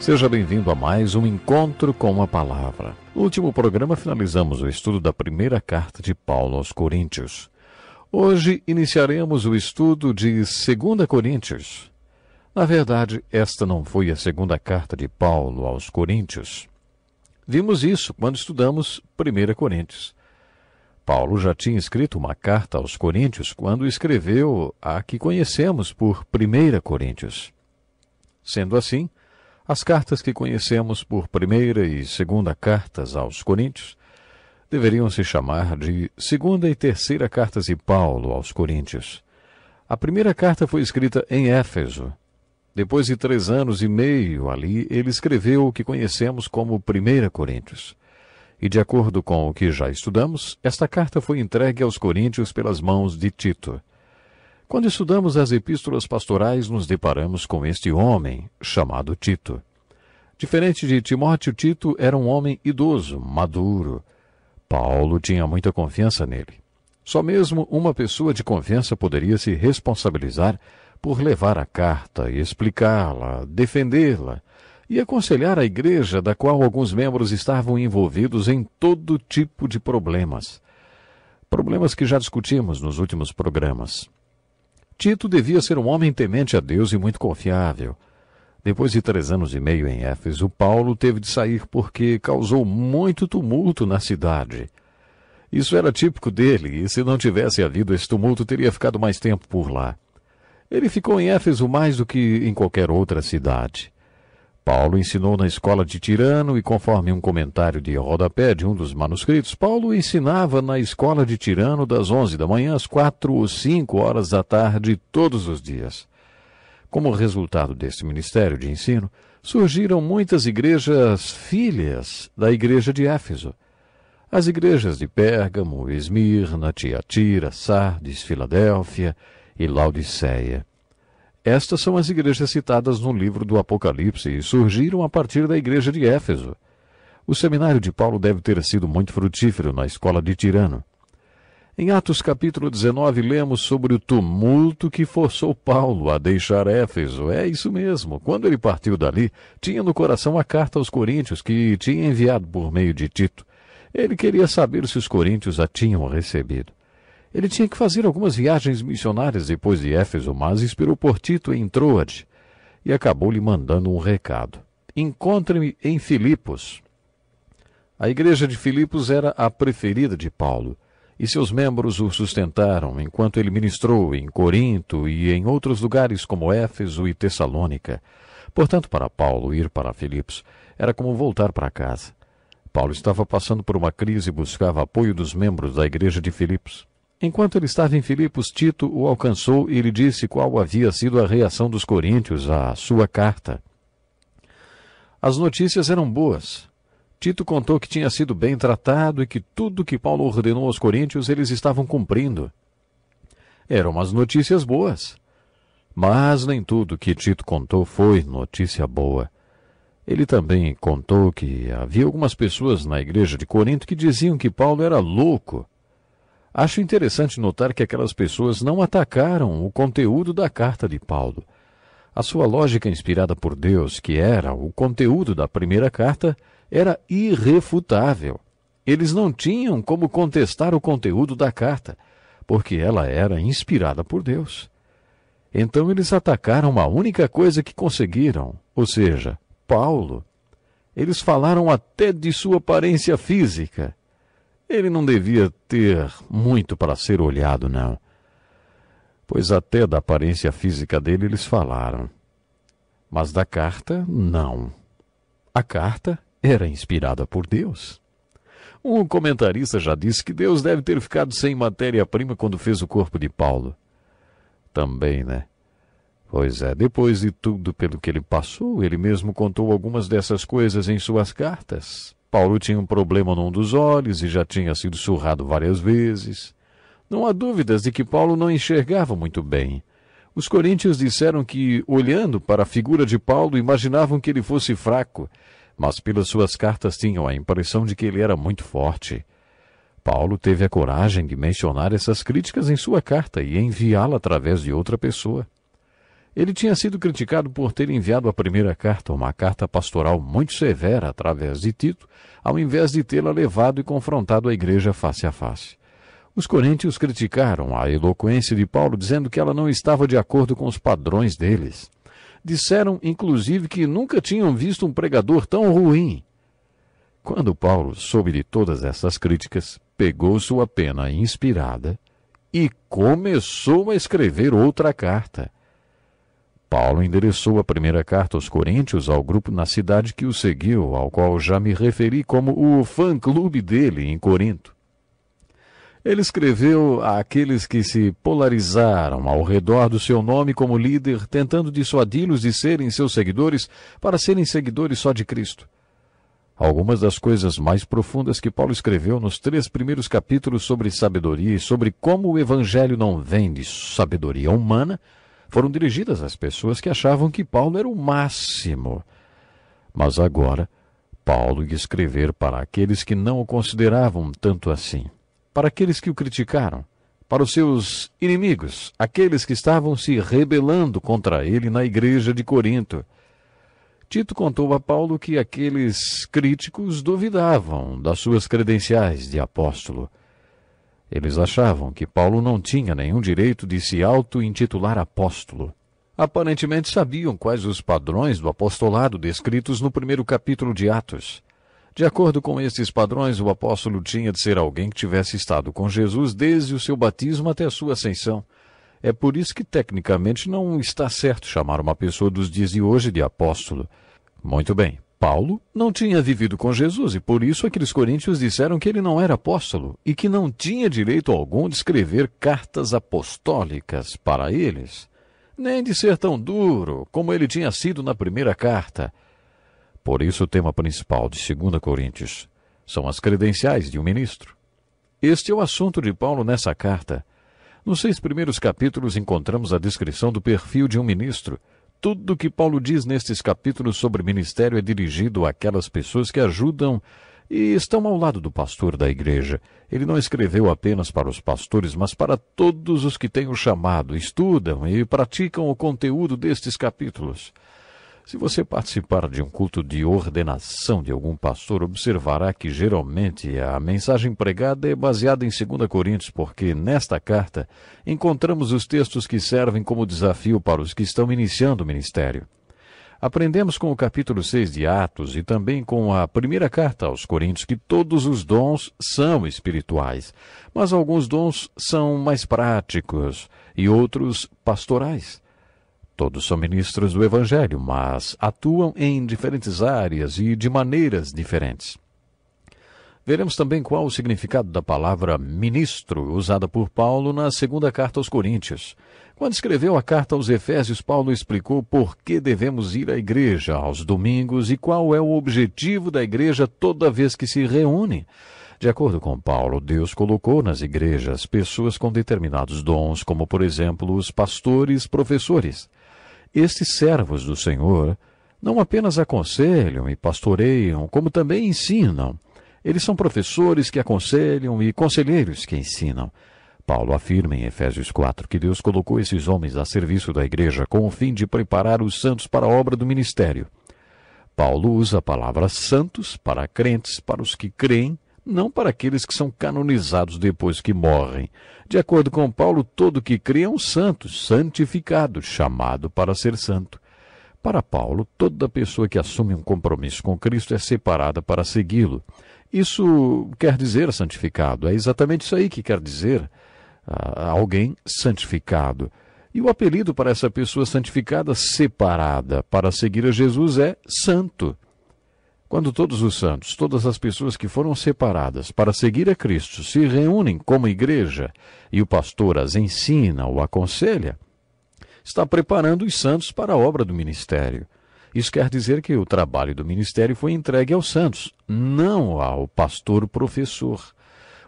Seja bem-vindo a mais um encontro com a palavra. No último programa finalizamos o estudo da primeira carta de Paulo aos Coríntios. Hoje iniciaremos o estudo de 2 Coríntios. Na verdade, esta não foi a segunda carta de Paulo aos Coríntios. Vimos isso quando estudamos 1 Coríntios. Paulo já tinha escrito uma carta aos Coríntios quando escreveu a que conhecemos por 1 Coríntios. Sendo assim, as cartas que conhecemos por primeira e segunda cartas aos Coríntios deveriam se chamar de segunda e terceira cartas de Paulo aos Coríntios. A primeira carta foi escrita em Éfeso. Depois de três anos e meio ali, ele escreveu o que conhecemos como Primeira Coríntios. E de acordo com o que já estudamos, esta carta foi entregue aos Coríntios pelas mãos de Tito. Quando estudamos as epístolas pastorais, nos deparamos com este homem, chamado Tito. Diferente de Timóteo, Tito era um homem idoso, maduro. Paulo tinha muita confiança nele. Só mesmo uma pessoa de confiança poderia se responsabilizar por levar a carta e explicá-la, defendê-la e aconselhar a igreja da qual alguns membros estavam envolvidos em todo tipo de problemas. Problemas que já discutimos nos últimos programas. Tito devia ser um homem temente a Deus e muito confiável. Depois de três anos e meio em Éfeso, Paulo teve de sair porque causou muito tumulto na cidade. Isso era típico dele, e se não tivesse havido esse tumulto, teria ficado mais tempo por lá. Ele ficou em Éfeso mais do que em qualquer outra cidade. Paulo ensinou na escola de Tirano, e conforme um comentário de rodapé de um dos manuscritos, Paulo ensinava na escola de Tirano das onze da manhã às quatro ou cinco horas da tarde todos os dias. Como resultado deste ministério de ensino, surgiram muitas igrejas filhas da igreja de Éfeso. As igrejas de Pérgamo, Esmirna, Tiatira, Sardes, Filadélfia e Laodiceia. Estas são as igrejas citadas no livro do Apocalipse e surgiram a partir da igreja de Éfeso. O seminário de Paulo deve ter sido muito frutífero na escola de Tirano. Em Atos capítulo 19, lemos sobre o tumulto que forçou Paulo a deixar Éfeso. É isso mesmo. Quando ele partiu dali, tinha no coração a carta aos Coríntios que tinha enviado por meio de Tito. Ele queria saber se os coríntios a tinham recebido. Ele tinha que fazer algumas viagens missionárias depois de Éfeso, mas esperou por Tito em Troade e acabou lhe mandando um recado. Encontre-me em Filipos. A igreja de Filipos era a preferida de Paulo e seus membros o sustentaram enquanto ele ministrou em Corinto e em outros lugares como Éfeso e Tessalônica. Portanto, para Paulo ir para Filipos era como voltar para casa. Paulo estava passando por uma crise e buscava apoio dos membros da igreja de Filipos. Enquanto ele estava em Filipos, Tito o alcançou e lhe disse qual havia sido a reação dos coríntios à sua carta. As notícias eram boas. Tito contou que tinha sido bem tratado e que tudo que Paulo ordenou aos coríntios eles estavam cumprindo. Eram umas notícias boas. Mas nem tudo que Tito contou foi notícia boa. Ele também contou que havia algumas pessoas na igreja de Corinto que diziam que Paulo era louco. Acho interessante notar que aquelas pessoas não atacaram o conteúdo da carta de Paulo. A sua lógica inspirada por Deus, que era o conteúdo da primeira carta, era irrefutável. Eles não tinham como contestar o conteúdo da carta, porque ela era inspirada por Deus. Então eles atacaram a única coisa que conseguiram, ou seja, Paulo. Eles falaram até de sua aparência física. Ele não devia ter muito para ser olhado, não. Pois até da aparência física dele eles falaram. Mas da carta, não. A carta era inspirada por Deus. Um comentarista já disse que Deus deve ter ficado sem matéria-prima quando fez o corpo de Paulo. Também, né? Pois é, depois de tudo pelo que ele passou, ele mesmo contou algumas dessas coisas em suas cartas. Paulo tinha um problema num dos olhos e já tinha sido surrado várias vezes. Não há dúvidas de que Paulo não enxergava muito bem. Os coríntios disseram que, olhando para a figura de Paulo, imaginavam que ele fosse fraco, mas pelas suas cartas tinham a impressão de que ele era muito forte. Paulo teve a coragem de mencionar essas críticas em sua carta e enviá-la através de outra pessoa. Ele tinha sido criticado por ter enviado a primeira carta, uma carta pastoral muito severa através de Tito, ao invés de tê-la levado e confrontado a igreja face a face. Os coríntios criticaram a eloquência de Paulo, dizendo que ela não estava de acordo com os padrões deles. Disseram, inclusive, que nunca tinham visto um pregador tão ruim. Quando Paulo soube de todas essas críticas, pegou sua pena inspirada e começou a escrever outra carta. Paulo endereçou a primeira carta aos Coríntios ao grupo na cidade que o seguiu, ao qual já me referi como o fã-clube dele em Corinto. Ele escreveu àqueles que se polarizaram ao redor do seu nome como líder, tentando dissuadi-los de serem seus seguidores para serem seguidores só de Cristo. Algumas das coisas mais profundas que Paulo escreveu nos três primeiros capítulos sobre sabedoria e sobre como o Evangelho não vem de sabedoria humana foram dirigidas às pessoas que achavam que Paulo era o máximo. Mas agora, Paulo ia escrever para aqueles que não o consideravam tanto assim para aqueles que o criticaram, para os seus inimigos, aqueles que estavam se rebelando contra ele na igreja de Corinto. Tito contou a Paulo que aqueles críticos duvidavam das suas credenciais de apóstolo. Eles achavam que Paulo não tinha nenhum direito de se auto-intitular apóstolo. Aparentemente sabiam quais os padrões do apostolado descritos no primeiro capítulo de Atos. De acordo com estes padrões, o apóstolo tinha de ser alguém que tivesse estado com Jesus desde o seu batismo até a sua ascensão. É por isso que, tecnicamente, não está certo chamar uma pessoa dos dias de hoje de apóstolo. Muito bem, Paulo não tinha vivido com Jesus e por isso aqueles coríntios disseram que ele não era apóstolo e que não tinha direito algum de escrever cartas apostólicas para eles, nem de ser tão duro como ele tinha sido na primeira carta. Por isso, o tema principal de 2 Coríntios são as credenciais de um ministro. Este é o assunto de Paulo nessa carta. Nos seis primeiros capítulos encontramos a descrição do perfil de um ministro. Tudo o que Paulo diz nestes capítulos sobre ministério é dirigido àquelas pessoas que ajudam e estão ao lado do pastor da igreja. Ele não escreveu apenas para os pastores, mas para todos os que têm o chamado, estudam e praticam o conteúdo destes capítulos. Se você participar de um culto de ordenação de algum pastor, observará que geralmente a mensagem pregada é baseada em 2 Coríntios, porque nesta carta encontramos os textos que servem como desafio para os que estão iniciando o ministério. Aprendemos com o capítulo 6 de Atos e também com a primeira carta aos Coríntios que todos os dons são espirituais, mas alguns dons são mais práticos e outros pastorais. Todos são ministros do Evangelho, mas atuam em diferentes áreas e de maneiras diferentes. Veremos também qual o significado da palavra ministro usada por Paulo na segunda carta aos Coríntios. Quando escreveu a carta aos Efésios, Paulo explicou por que devemos ir à igreja aos domingos e qual é o objetivo da igreja toda vez que se reúne. De acordo com Paulo, Deus colocou nas igrejas pessoas com determinados dons, como por exemplo os pastores, professores. Estes servos do Senhor não apenas aconselham e pastoreiam, como também ensinam. Eles são professores que aconselham e conselheiros que ensinam. Paulo afirma em Efésios 4 que Deus colocou esses homens a serviço da igreja com o fim de preparar os santos para a obra do ministério. Paulo usa a palavra santos para crentes, para os que creem, não para aqueles que são canonizados depois que morrem. De acordo com Paulo, todo que crê é um santo, santificado, chamado para ser santo. Para Paulo, toda pessoa que assume um compromisso com Cristo é separada para segui-lo. Isso quer dizer santificado. É exatamente isso aí que quer dizer ah, alguém santificado. E o apelido para essa pessoa santificada, separada para seguir a Jesus, é santo. Quando todos os santos, todas as pessoas que foram separadas para seguir a Cristo se reúnem como igreja e o pastor as ensina ou aconselha, está preparando os santos para a obra do ministério. Isso quer dizer que o trabalho do ministério foi entregue aos santos, não ao pastor professor.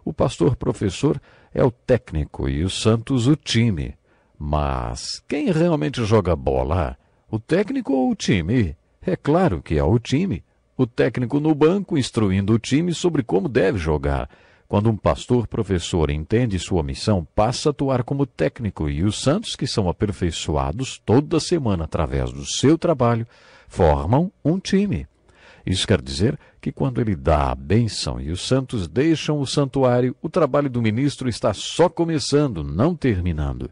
O pastor professor é o técnico e os santos o time. Mas quem realmente joga bola? O técnico ou o time? É claro que é o time o técnico no banco instruindo o time sobre como deve jogar. Quando um pastor professor entende sua missão, passa a atuar como técnico e os santos que são aperfeiçoados toda semana através do seu trabalho formam um time. Isso quer dizer que quando ele dá a bênção e os santos deixam o santuário, o trabalho do ministro está só começando, não terminando.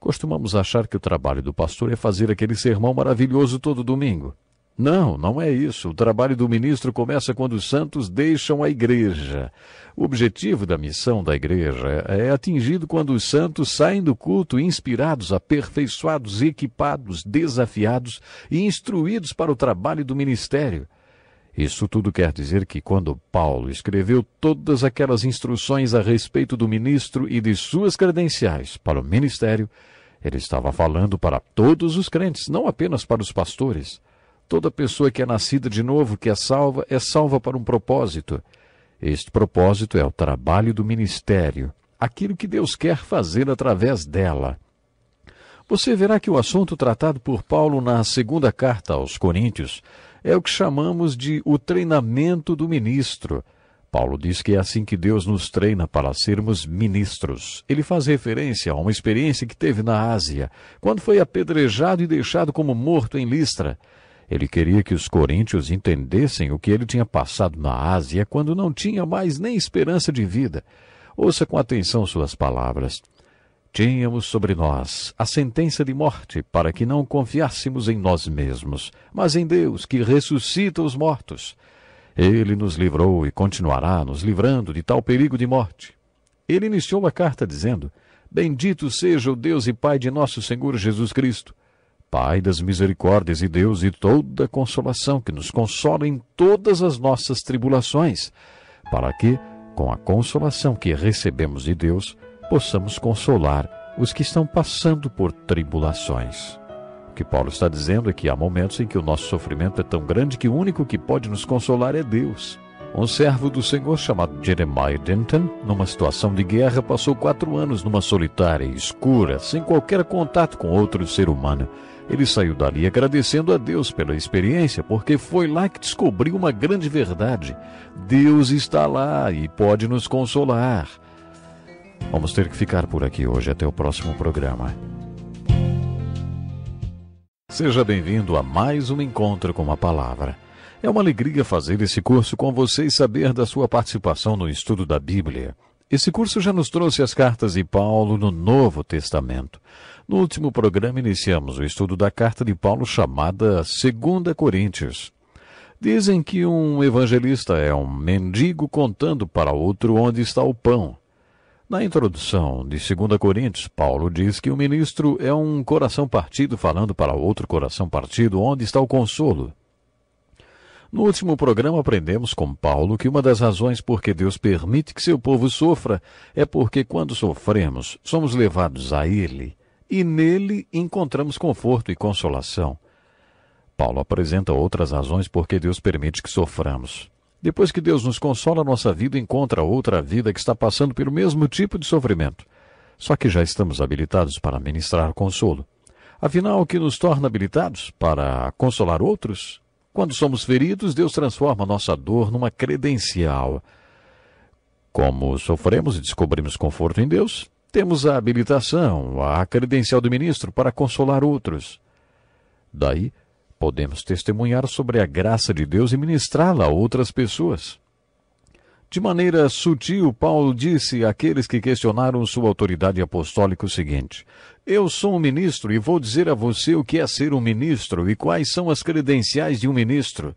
Costumamos achar que o trabalho do pastor é fazer aquele sermão maravilhoso todo domingo. Não, não é isso. O trabalho do ministro começa quando os santos deixam a igreja. O objetivo da missão da igreja é atingido quando os santos saem do culto inspirados, aperfeiçoados, equipados, desafiados e instruídos para o trabalho do ministério. Isso tudo quer dizer que quando Paulo escreveu todas aquelas instruções a respeito do ministro e de suas credenciais para o ministério, ele estava falando para todos os crentes, não apenas para os pastores. Toda pessoa que é nascida de novo, que é salva, é salva para um propósito. Este propósito é o trabalho do ministério, aquilo que Deus quer fazer através dela. Você verá que o assunto tratado por Paulo na segunda carta aos Coríntios é o que chamamos de o treinamento do ministro. Paulo diz que é assim que Deus nos treina para sermos ministros. Ele faz referência a uma experiência que teve na Ásia, quando foi apedrejado e deixado como morto em Listra. Ele queria que os coríntios entendessem o que ele tinha passado na Ásia quando não tinha mais nem esperança de vida. Ouça com atenção suas palavras. Tínhamos sobre nós a sentença de morte para que não confiássemos em nós mesmos, mas em Deus que ressuscita os mortos. Ele nos livrou e continuará nos livrando de tal perigo de morte. Ele iniciou a carta dizendo: Bendito seja o Deus e Pai de nosso Senhor Jesus Cristo Pai das misericórdias e Deus e toda consolação, que nos consola em todas as nossas tribulações, para que, com a consolação que recebemos de Deus, possamos consolar os que estão passando por tribulações. O que Paulo está dizendo é que há momentos em que o nosso sofrimento é tão grande que o único que pode nos consolar é Deus. Um servo do Senhor chamado Jeremiah Denton, numa situação de guerra, passou quatro anos numa solitária, escura, sem qualquer contato com outro ser humano. Ele saiu dali agradecendo a Deus pela experiência, porque foi lá que descobriu uma grande verdade. Deus está lá e pode nos consolar. Vamos ter que ficar por aqui hoje. Até o próximo programa. Seja bem-vindo a mais um encontro com a palavra. É uma alegria fazer esse curso com você e saber da sua participação no estudo da Bíblia. Esse curso já nos trouxe as cartas de Paulo no Novo Testamento. No último programa iniciamos o estudo da carta de Paulo chamada 2 Coríntios. Dizem que um evangelista é um mendigo contando para outro onde está o pão. Na introdução de 2 Coríntios, Paulo diz que o ministro é um coração partido falando para outro coração partido onde está o consolo. No último programa aprendemos com Paulo que uma das razões por que Deus permite que seu povo sofra é porque quando sofremos, somos levados a ele e nele encontramos conforto e consolação. Paulo apresenta outras razões por que Deus permite que soframos. Depois que Deus nos consola, nossa vida encontra outra vida que está passando pelo mesmo tipo de sofrimento. Só que já estamos habilitados para ministrar consolo. Afinal, o que nos torna habilitados para consolar outros quando somos feridos, Deus transforma nossa dor numa credencial. Como sofremos e descobrimos conforto em Deus, temos a habilitação, a credencial do ministro para consolar outros. Daí, podemos testemunhar sobre a graça de Deus e ministrá-la a outras pessoas. De maneira sutil, Paulo disse àqueles que questionaram sua autoridade apostólica o seguinte: Eu sou um ministro e vou dizer a você o que é ser um ministro e quais são as credenciais de um ministro.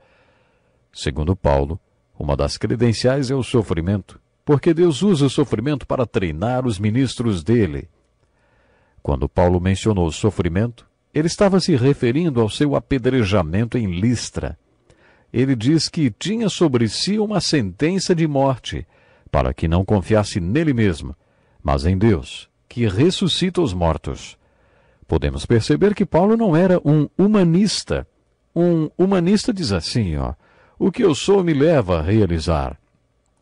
Segundo Paulo, uma das credenciais é o sofrimento, porque Deus usa o sofrimento para treinar os ministros dele. Quando Paulo mencionou o sofrimento, ele estava se referindo ao seu apedrejamento em Listra ele diz que tinha sobre si uma sentença de morte, para que não confiasse nele mesmo, mas em Deus, que ressuscita os mortos. Podemos perceber que Paulo não era um humanista. Um humanista diz assim, ó, o que eu sou me leva a realizar.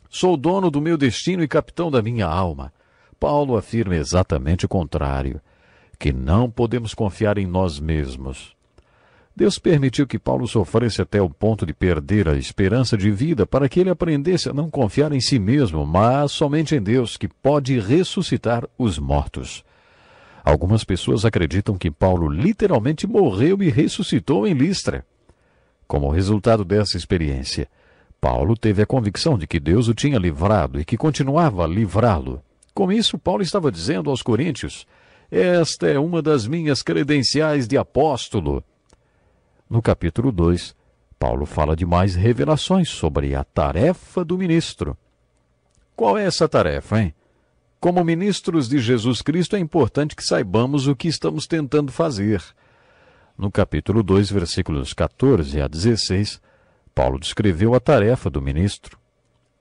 Sou dono do meu destino e capitão da minha alma. Paulo afirma exatamente o contrário, que não podemos confiar em nós mesmos, Deus permitiu que Paulo sofresse até o ponto de perder a esperança de vida para que ele aprendesse a não confiar em si mesmo, mas somente em Deus, que pode ressuscitar os mortos. Algumas pessoas acreditam que Paulo literalmente morreu e ressuscitou em Listra. Como resultado dessa experiência, Paulo teve a convicção de que Deus o tinha livrado e que continuava a livrá-lo. Com isso, Paulo estava dizendo aos coríntios: Esta é uma das minhas credenciais de apóstolo. No capítulo 2, Paulo fala de mais revelações sobre a tarefa do ministro. Qual é essa tarefa, hein? Como ministros de Jesus Cristo, é importante que saibamos o que estamos tentando fazer. No capítulo 2, versículos 14 a 16, Paulo descreveu a tarefa do ministro.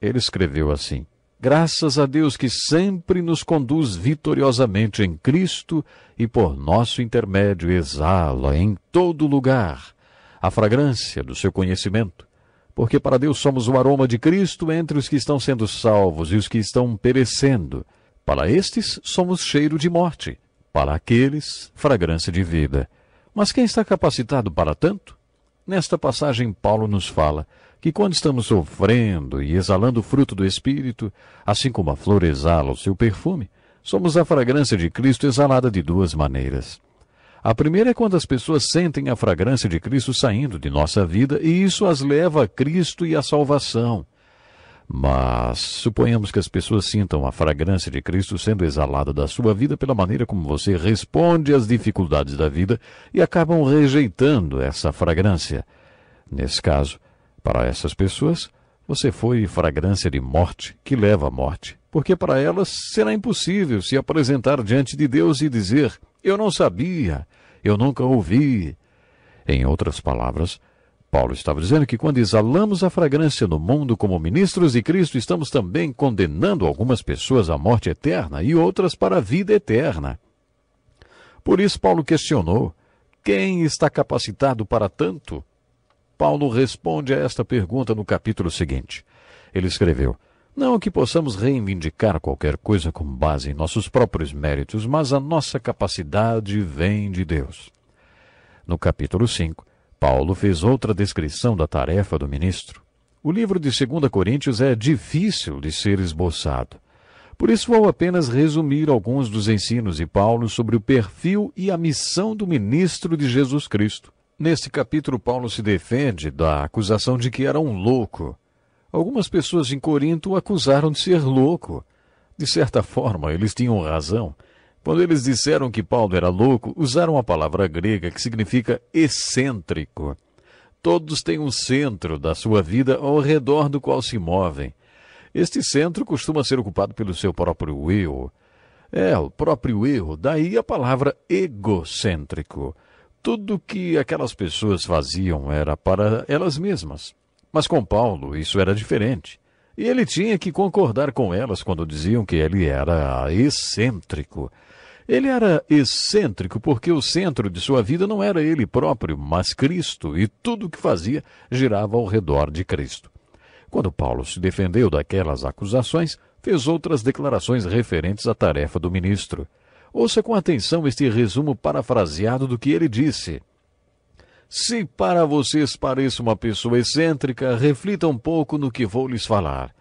Ele escreveu assim: Graças a Deus que sempre nos conduz vitoriosamente em Cristo e por nosso intermédio exala em todo lugar a fragrância do seu conhecimento. Porque para Deus somos o aroma de Cristo entre os que estão sendo salvos e os que estão perecendo. Para estes somos cheiro de morte, para aqueles, fragrância de vida. Mas quem está capacitado para tanto? Nesta passagem, Paulo nos fala que quando estamos sofrendo e exalando o fruto do Espírito, assim como a flor exala o seu perfume, somos a fragrância de Cristo exalada de duas maneiras. A primeira é quando as pessoas sentem a fragrância de Cristo saindo de nossa vida e isso as leva a Cristo e à salvação. Mas suponhamos que as pessoas sintam a fragrância de Cristo sendo exalada da sua vida pela maneira como você responde às dificuldades da vida e acabam rejeitando essa fragrância. Nesse caso, para essas pessoas, você foi fragrância de morte que leva à morte, porque para elas será impossível se apresentar diante de Deus e dizer: eu não sabia, eu nunca ouvi. Em outras palavras, Paulo estava dizendo que quando exalamos a fragrância no mundo como ministros de Cristo, estamos também condenando algumas pessoas à morte eterna e outras para a vida eterna. Por isso, Paulo questionou: quem está capacitado para tanto? Paulo responde a esta pergunta no capítulo seguinte. Ele escreveu: não que possamos reivindicar qualquer coisa com base em nossos próprios méritos, mas a nossa capacidade vem de Deus. No capítulo 5, Paulo fez outra descrição da tarefa do ministro. O livro de 2 Coríntios é difícil de ser esboçado. Por isso, vou apenas resumir alguns dos ensinos de Paulo sobre o perfil e a missão do ministro de Jesus Cristo. Neste capítulo, Paulo se defende da acusação de que era um louco Algumas pessoas em Corinto o acusaram de ser louco. De certa forma, eles tinham razão. Quando eles disseram que Paulo era louco, usaram a palavra grega que significa excêntrico. Todos têm um centro da sua vida ao redor do qual se movem. Este centro costuma ser ocupado pelo seu próprio eu. É, o próprio eu, daí a palavra egocêntrico. Tudo o que aquelas pessoas faziam era para elas mesmas. Mas com Paulo isso era diferente. E ele tinha que concordar com elas quando diziam que ele era excêntrico. Ele era excêntrico porque o centro de sua vida não era ele próprio, mas Cristo, e tudo o que fazia girava ao redor de Cristo. Quando Paulo se defendeu daquelas acusações, fez outras declarações referentes à tarefa do ministro. Ouça com atenção este resumo parafraseado do que ele disse. Se para vocês pareço uma pessoa excêntrica, reflita um pouco no que vou lhes falar.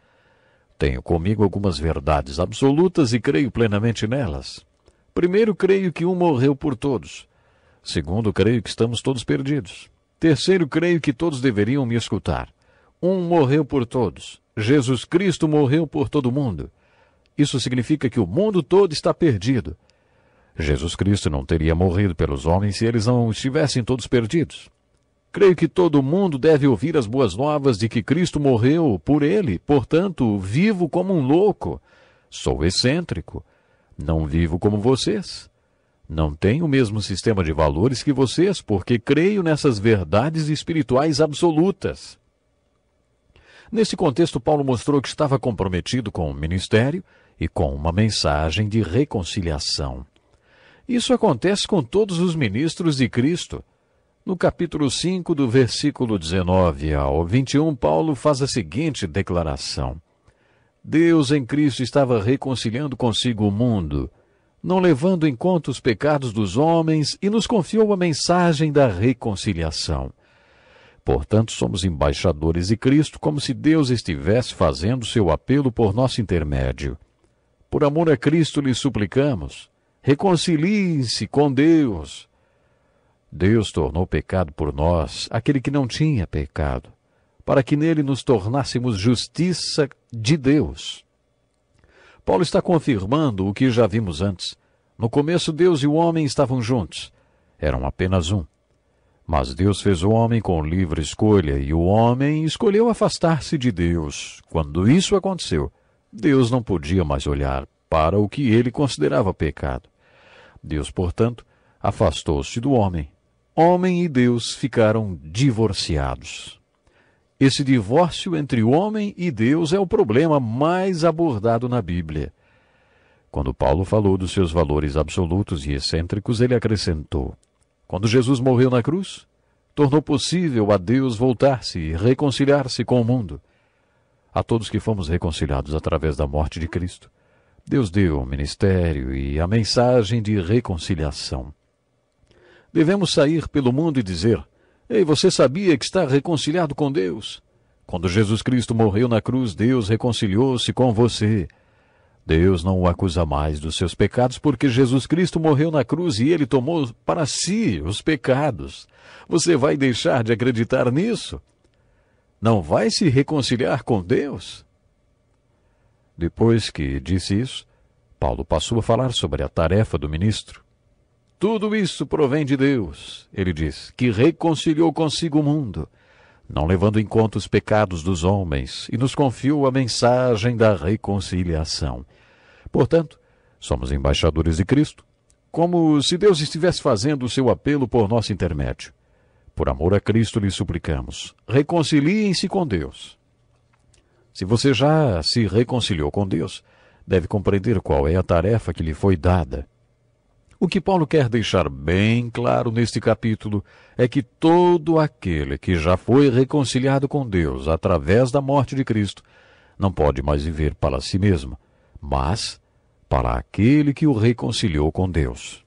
Tenho comigo algumas verdades absolutas e creio plenamente nelas. Primeiro, creio que um morreu por todos. Segundo, creio que estamos todos perdidos. Terceiro, creio que todos deveriam me escutar. Um morreu por todos. Jesus Cristo morreu por todo mundo. Isso significa que o mundo todo está perdido. Jesus Cristo não teria morrido pelos homens se eles não estivessem todos perdidos. Creio que todo mundo deve ouvir as boas novas de que Cristo morreu por ele, portanto, vivo como um louco. Sou excêntrico. Não vivo como vocês. Não tenho o mesmo sistema de valores que vocês, porque creio nessas verdades espirituais absolutas. Nesse contexto, Paulo mostrou que estava comprometido com o ministério e com uma mensagem de reconciliação. Isso acontece com todos os ministros de Cristo. No capítulo 5, do versículo 19 ao 21, Paulo faz a seguinte declaração: Deus em Cristo estava reconciliando consigo o mundo, não levando em conta os pecados dos homens, e nos confiou a mensagem da reconciliação. Portanto, somos embaixadores de Cristo, como se Deus estivesse fazendo seu apelo por nosso intermédio. Por amor a Cristo lhe suplicamos Reconcilie-se com Deus. Deus tornou pecado por nós aquele que não tinha pecado, para que nele nos tornássemos justiça de Deus. Paulo está confirmando o que já vimos antes. No começo, Deus e o homem estavam juntos. Eram apenas um. Mas Deus fez o homem com livre escolha e o homem escolheu afastar-se de Deus. Quando isso aconteceu, Deus não podia mais olhar para o que ele considerava pecado. Deus, portanto, afastou-se do homem. Homem e Deus ficaram divorciados. Esse divórcio entre homem e Deus é o problema mais abordado na Bíblia. Quando Paulo falou dos seus valores absolutos e excêntricos, ele acrescentou: Quando Jesus morreu na cruz, tornou possível a Deus voltar-se e reconciliar-se com o mundo. A todos que fomos reconciliados através da morte de Cristo, Deus deu o ministério e a mensagem de reconciliação. Devemos sair pelo mundo e dizer: Ei, você sabia que está reconciliado com Deus? Quando Jesus Cristo morreu na cruz, Deus reconciliou-se com você. Deus não o acusa mais dos seus pecados, porque Jesus Cristo morreu na cruz e ele tomou para si os pecados. Você vai deixar de acreditar nisso? Não vai se reconciliar com Deus? Depois que disse isso, Paulo passou a falar sobre a tarefa do ministro. Tudo isso provém de Deus, ele diz, que reconciliou consigo o mundo, não levando em conta os pecados dos homens, e nos confiou a mensagem da reconciliação. Portanto, somos embaixadores de Cristo, como se Deus estivesse fazendo o seu apelo por nosso intermédio. Por amor a Cristo lhe suplicamos, reconciliem-se com Deus. Se você já se reconciliou com Deus, deve compreender qual é a tarefa que lhe foi dada. O que Paulo quer deixar bem claro neste capítulo é que todo aquele que já foi reconciliado com Deus através da morte de Cristo não pode mais viver para si mesmo, mas para aquele que o reconciliou com Deus.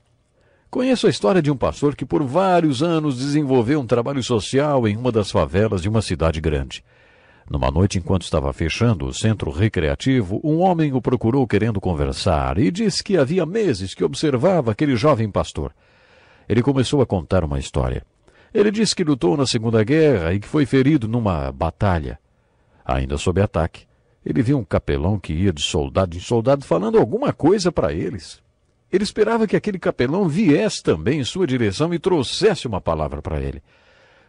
Conheço a história de um pastor que por vários anos desenvolveu um trabalho social em uma das favelas de uma cidade grande. Numa noite, enquanto estava fechando o centro recreativo, um homem o procurou querendo conversar e disse que havia meses que observava aquele jovem pastor. Ele começou a contar uma história. Ele disse que lutou na Segunda Guerra e que foi ferido numa batalha. Ainda sob ataque, ele viu um capelão que ia de soldado em soldado falando alguma coisa para eles. Ele esperava que aquele capelão viesse também em sua direção e trouxesse uma palavra para ele.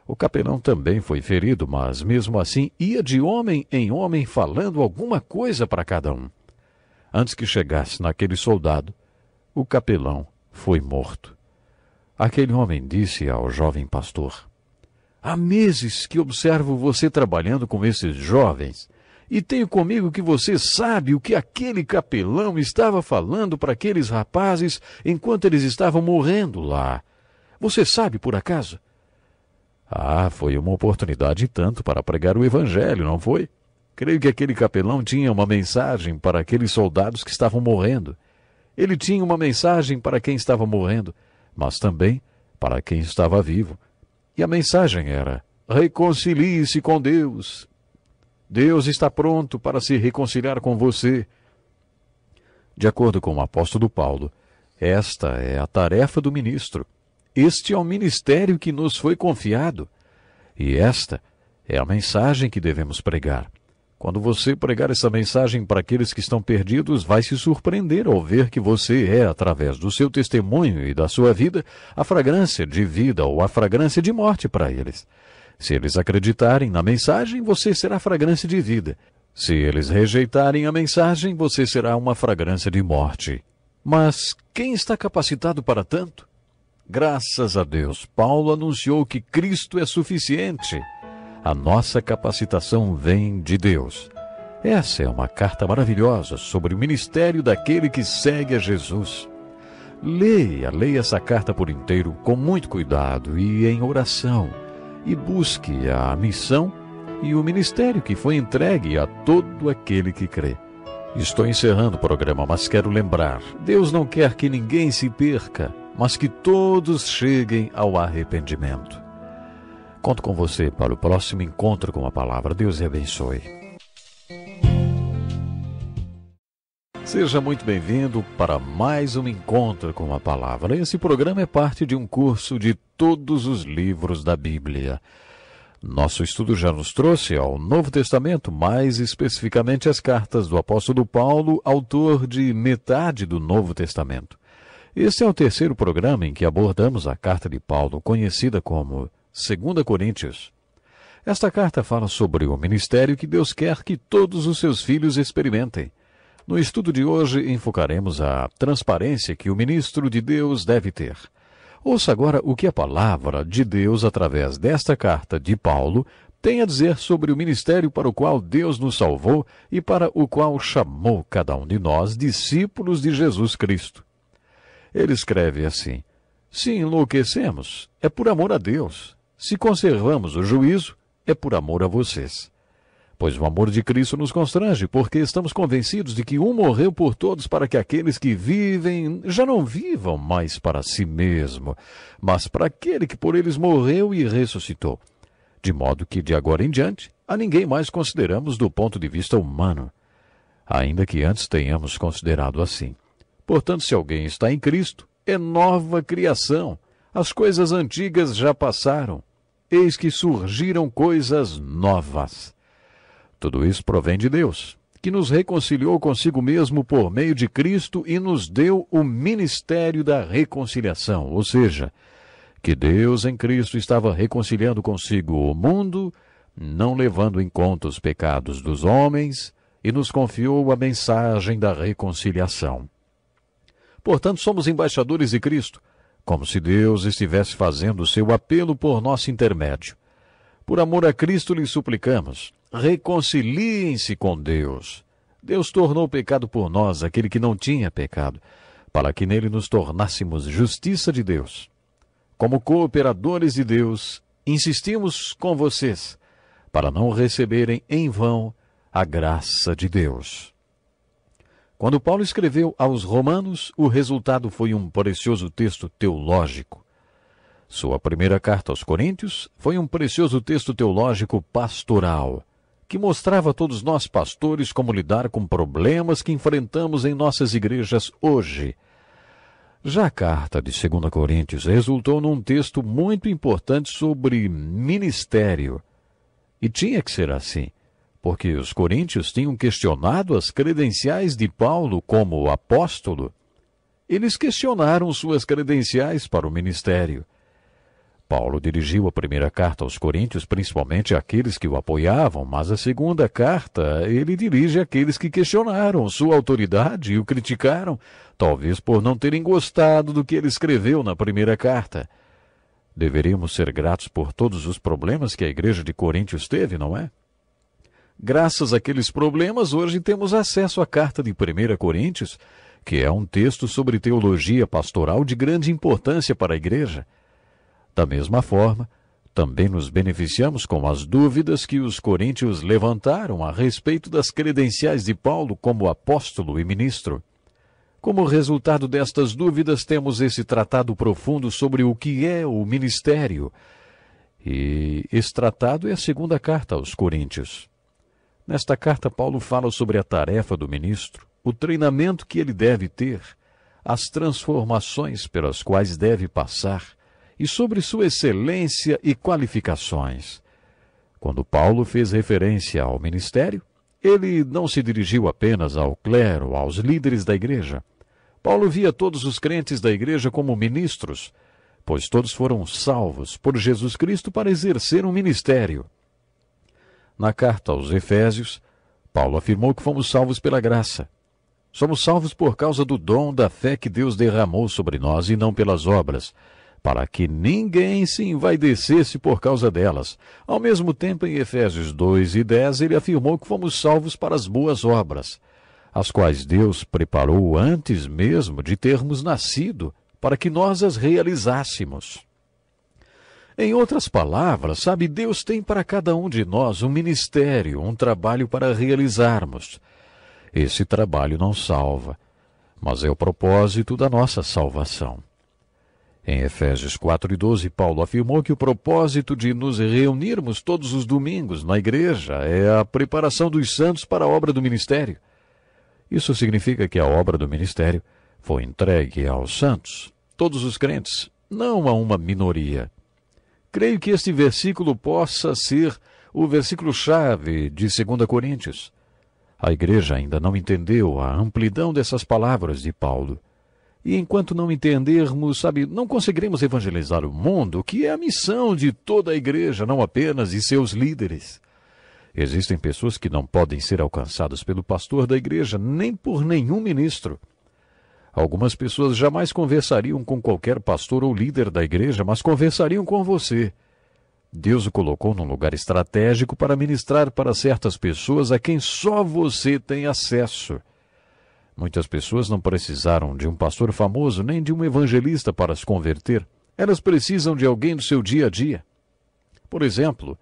O capelão também foi ferido, mas mesmo assim ia de homem em homem falando alguma coisa para cada um. Antes que chegasse naquele soldado, o capelão foi morto. Aquele homem disse ao jovem pastor: Há meses que observo você trabalhando com esses jovens e tenho comigo que você sabe o que aquele capelão estava falando para aqueles rapazes enquanto eles estavam morrendo lá. Você sabe, por acaso? Ah, foi uma oportunidade tanto para pregar o Evangelho, não foi? Creio que aquele capelão tinha uma mensagem para aqueles soldados que estavam morrendo. Ele tinha uma mensagem para quem estava morrendo, mas também para quem estava vivo. E a mensagem era: reconcilie-se com Deus. Deus está pronto para se reconciliar com você. De acordo com o apóstolo Paulo, esta é a tarefa do ministro. Este é o ministério que nos foi confiado. E esta é a mensagem que devemos pregar. Quando você pregar essa mensagem para aqueles que estão perdidos, vai se surpreender ao ver que você é, através do seu testemunho e da sua vida, a fragrância de vida ou a fragrância de morte para eles. Se eles acreditarem na mensagem, você será fragrância de vida. Se eles rejeitarem a mensagem, você será uma fragrância de morte. Mas quem está capacitado para tanto? Graças a Deus, Paulo anunciou que Cristo é suficiente. A nossa capacitação vem de Deus. Essa é uma carta maravilhosa sobre o ministério daquele que segue a Jesus. Leia, leia essa carta por inteiro com muito cuidado e em oração, e busque a missão e o ministério que foi entregue a todo aquele que crê. Estou encerrando o programa, mas quero lembrar: Deus não quer que ninguém se perca mas que todos cheguem ao arrependimento. Conto com você para o próximo encontro com a palavra. Deus te abençoe. Seja muito bem-vindo para mais um encontro com a palavra. Esse programa é parte de um curso de todos os livros da Bíblia. Nosso estudo já nos trouxe ao Novo Testamento, mais especificamente as cartas do apóstolo Paulo, autor de metade do Novo Testamento. Este é o terceiro programa em que abordamos a carta de Paulo, conhecida como 2 Coríntios. Esta carta fala sobre o ministério que Deus quer que todos os seus filhos experimentem. No estudo de hoje, enfocaremos a transparência que o ministro de Deus deve ter. Ouça agora o que a palavra de Deus, através desta carta de Paulo, tem a dizer sobre o ministério para o qual Deus nos salvou e para o qual chamou cada um de nós discípulos de Jesus Cristo. Ele escreve assim: Se enlouquecemos, é por amor a Deus. Se conservamos o juízo, é por amor a vocês. Pois o amor de Cristo nos constrange, porque estamos convencidos de que um morreu por todos para que aqueles que vivem já não vivam mais para si mesmo, mas para aquele que por eles morreu e ressuscitou. De modo que, de agora em diante, a ninguém mais consideramos do ponto de vista humano, ainda que antes tenhamos considerado assim. Portanto, se alguém está em Cristo, é nova criação. As coisas antigas já passaram. Eis que surgiram coisas novas. Tudo isso provém de Deus, que nos reconciliou consigo mesmo por meio de Cristo e nos deu o ministério da reconciliação, ou seja, que Deus em Cristo estava reconciliando consigo o mundo, não levando em conta os pecados dos homens, e nos confiou a mensagem da reconciliação. Portanto, somos embaixadores de Cristo, como se Deus estivesse fazendo seu apelo por nosso intermédio. Por amor a Cristo lhe suplicamos, reconciliem-se com Deus. Deus tornou pecado por nós aquele que não tinha pecado, para que nele nos tornássemos justiça de Deus. Como cooperadores de Deus, insistimos com vocês para não receberem em vão a graça de Deus. Quando Paulo escreveu aos Romanos, o resultado foi um precioso texto teológico. Sua primeira carta aos Coríntios foi um precioso texto teológico pastoral, que mostrava a todos nós pastores como lidar com problemas que enfrentamos em nossas igrejas hoje. Já a carta de 2 Coríntios resultou num texto muito importante sobre ministério. E tinha que ser assim porque os coríntios tinham questionado as credenciais de Paulo como apóstolo. Eles questionaram suas credenciais para o ministério. Paulo dirigiu a primeira carta aos coríntios principalmente àqueles que o apoiavam, mas a segunda carta ele dirige àqueles que questionaram sua autoridade e o criticaram, talvez por não terem gostado do que ele escreveu na primeira carta. Deveríamos ser gratos por todos os problemas que a igreja de Coríntios teve, não é? Graças àqueles problemas, hoje temos acesso à carta de 1 Coríntios, que é um texto sobre teologia pastoral de grande importância para a igreja. Da mesma forma, também nos beneficiamos com as dúvidas que os coríntios levantaram a respeito das credenciais de Paulo como apóstolo e ministro. Como resultado destas dúvidas, temos esse tratado profundo sobre o que é o ministério. E esse tratado é a segunda carta aos Coríntios. Nesta carta, Paulo fala sobre a tarefa do ministro, o treinamento que ele deve ter, as transformações pelas quais deve passar e sobre sua excelência e qualificações. Quando Paulo fez referência ao ministério, ele não se dirigiu apenas ao clero, aos líderes da igreja. Paulo via todos os crentes da igreja como ministros, pois todos foram salvos por Jesus Cristo para exercer um ministério. Na carta aos Efésios, Paulo afirmou que fomos salvos pela graça. Somos salvos por causa do dom da fé que Deus derramou sobre nós e não pelas obras, para que ninguém se envaidecesse por causa delas. Ao mesmo tempo, em Efésios 2 e 10, ele afirmou que fomos salvos para as boas obras, as quais Deus preparou antes mesmo de termos nascido, para que nós as realizássemos. Em outras palavras, sabe, Deus tem para cada um de nós um ministério, um trabalho para realizarmos. Esse trabalho não salva, mas é o propósito da nossa salvação. Em Efésios 4 e 12, Paulo afirmou que o propósito de nos reunirmos todos os domingos na igreja é a preparação dos santos para a obra do ministério. Isso significa que a obra do ministério foi entregue aos santos, todos os crentes, não a uma minoria. Creio que este versículo possa ser o versículo-chave de 2 Coríntios. A igreja ainda não entendeu a amplidão dessas palavras de Paulo. E enquanto não entendermos, sabe, não conseguiremos evangelizar o mundo, que é a missão de toda a igreja, não apenas de seus líderes. Existem pessoas que não podem ser alcançadas pelo pastor da igreja, nem por nenhum ministro. Algumas pessoas jamais conversariam com qualquer pastor ou líder da igreja, mas conversariam com você. Deus o colocou num lugar estratégico para ministrar para certas pessoas a quem só você tem acesso. Muitas pessoas não precisaram de um pastor famoso nem de um evangelista para se converter. Elas precisam de alguém do seu dia a dia. Por exemplo,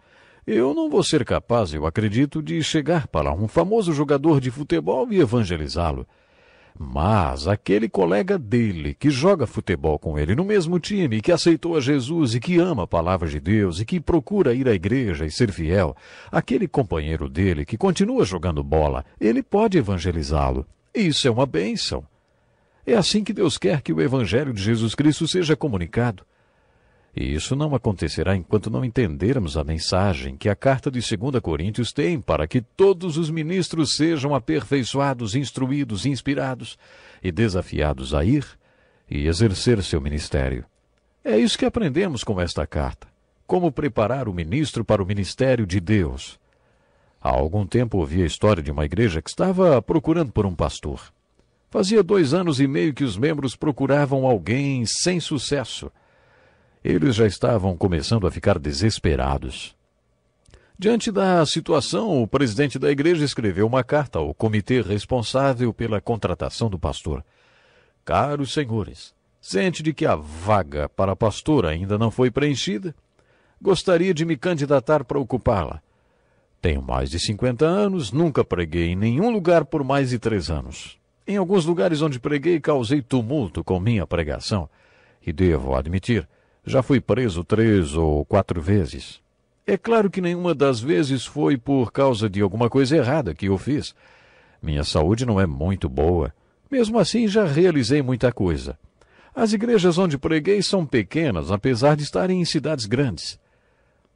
eu não vou ser capaz, eu acredito, de chegar para um famoso jogador de futebol e evangelizá-lo. Mas aquele colega dele que joga futebol com ele no mesmo time, que aceitou a Jesus e que ama a palavra de Deus e que procura ir à igreja e ser fiel, aquele companheiro dele que continua jogando bola, ele pode evangelizá-lo. Isso é uma bênção. É assim que Deus quer que o evangelho de Jesus Cristo seja comunicado. E isso não acontecerá enquanto não entendermos a mensagem que a carta de 2 Coríntios tem para que todos os ministros sejam aperfeiçoados, instruídos, inspirados e desafiados a ir e exercer seu ministério. É isso que aprendemos com esta carta. Como preparar o ministro para o ministério de Deus. Há algum tempo ouvi a história de uma igreja que estava procurando por um pastor. Fazia dois anos e meio que os membros procuravam alguém sem sucesso. Eles já estavam começando a ficar desesperados. Diante da situação, o presidente da igreja escreveu uma carta ao comitê responsável pela contratação do pastor. Caros senhores, sente de que a vaga para pastor ainda não foi preenchida? Gostaria de me candidatar para ocupá-la. Tenho mais de 50 anos, nunca preguei em nenhum lugar por mais de três anos. Em alguns lugares onde preguei, causei tumulto com minha pregação. E devo admitir já fui preso três ou quatro vezes. É claro que nenhuma das vezes foi por causa de alguma coisa errada que eu fiz. Minha saúde não é muito boa. Mesmo assim, já realizei muita coisa. As igrejas onde preguei são pequenas, apesar de estarem em cidades grandes.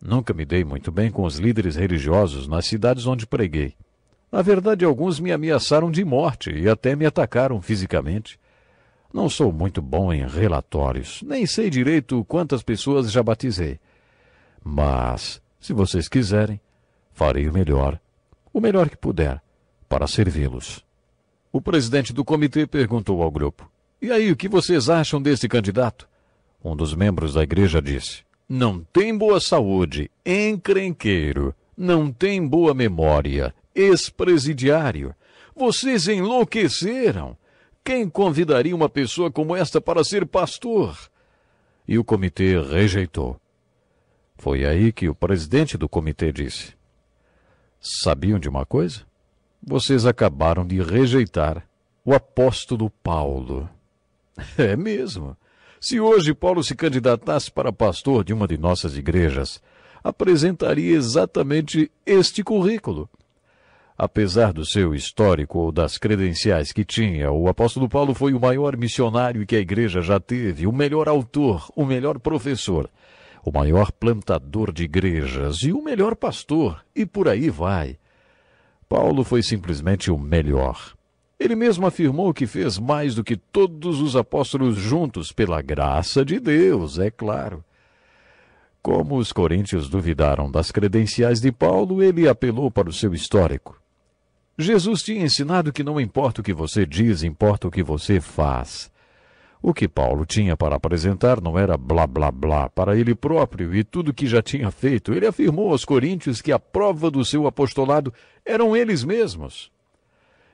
Nunca me dei muito bem com os líderes religiosos nas cidades onde preguei. Na verdade, alguns me ameaçaram de morte e até me atacaram fisicamente. Não sou muito bom em relatórios, nem sei direito quantas pessoas já batizei. Mas, se vocês quiserem, farei o melhor, o melhor que puder, para servi-los. O presidente do comitê perguntou ao grupo: E aí, o que vocês acham desse candidato? Um dos membros da igreja disse: Não tem boa saúde, encrenqueiro, não tem boa memória, ex-presidiário. Vocês enlouqueceram. Quem convidaria uma pessoa como esta para ser pastor? E o comitê rejeitou. Foi aí que o presidente do comitê disse: Sabiam de uma coisa? Vocês acabaram de rejeitar o apóstolo Paulo. É mesmo. Se hoje Paulo se candidatasse para pastor de uma de nossas igrejas, apresentaria exatamente este currículo. Apesar do seu histórico ou das credenciais que tinha, o apóstolo Paulo foi o maior missionário que a igreja já teve, o melhor autor, o melhor professor, o maior plantador de igrejas e o melhor pastor, e por aí vai. Paulo foi simplesmente o melhor. Ele mesmo afirmou que fez mais do que todos os apóstolos juntos, pela graça de Deus, é claro. Como os coríntios duvidaram das credenciais de Paulo, ele apelou para o seu histórico. Jesus tinha ensinado que não importa o que você diz, importa o que você faz. O que Paulo tinha para apresentar não era blá blá blá para ele próprio e tudo que já tinha feito. Ele afirmou aos coríntios que a prova do seu apostolado eram eles mesmos.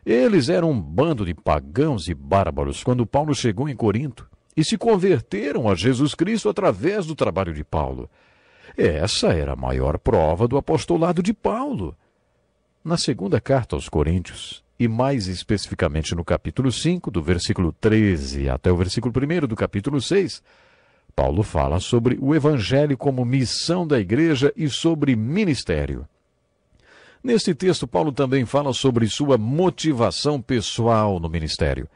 Eles eram um bando de pagãos e bárbaros quando Paulo chegou em Corinto e se converteram a Jesus Cristo através do trabalho de Paulo. Essa era a maior prova do apostolado de Paulo. Na segunda carta aos Coríntios, e mais especificamente no capítulo 5, do versículo 13 até o versículo 1 do capítulo 6, Paulo fala sobre o Evangelho como missão da igreja e sobre ministério. Neste texto, Paulo também fala sobre sua motivação pessoal no ministério.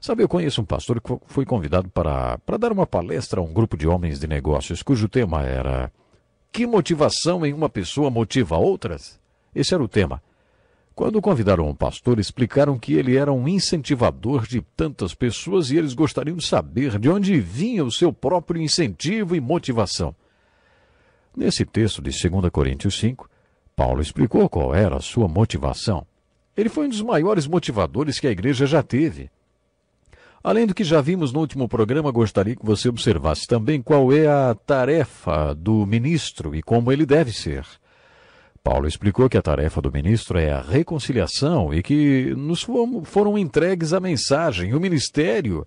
Sabe, eu conheço um pastor que foi convidado para, para dar uma palestra a um grupo de homens de negócios, cujo tema era Que motivação em uma pessoa motiva outras? Esse era o tema. Quando convidaram o pastor, explicaram que ele era um incentivador de tantas pessoas e eles gostariam de saber de onde vinha o seu próprio incentivo e motivação. Nesse texto de 2 Coríntios 5, Paulo explicou qual era a sua motivação. Ele foi um dos maiores motivadores que a igreja já teve. Além do que já vimos no último programa, gostaria que você observasse também qual é a tarefa do ministro e como ele deve ser. Paulo explicou que a tarefa do ministro é a reconciliação e que nos foram entregues a mensagem, o ministério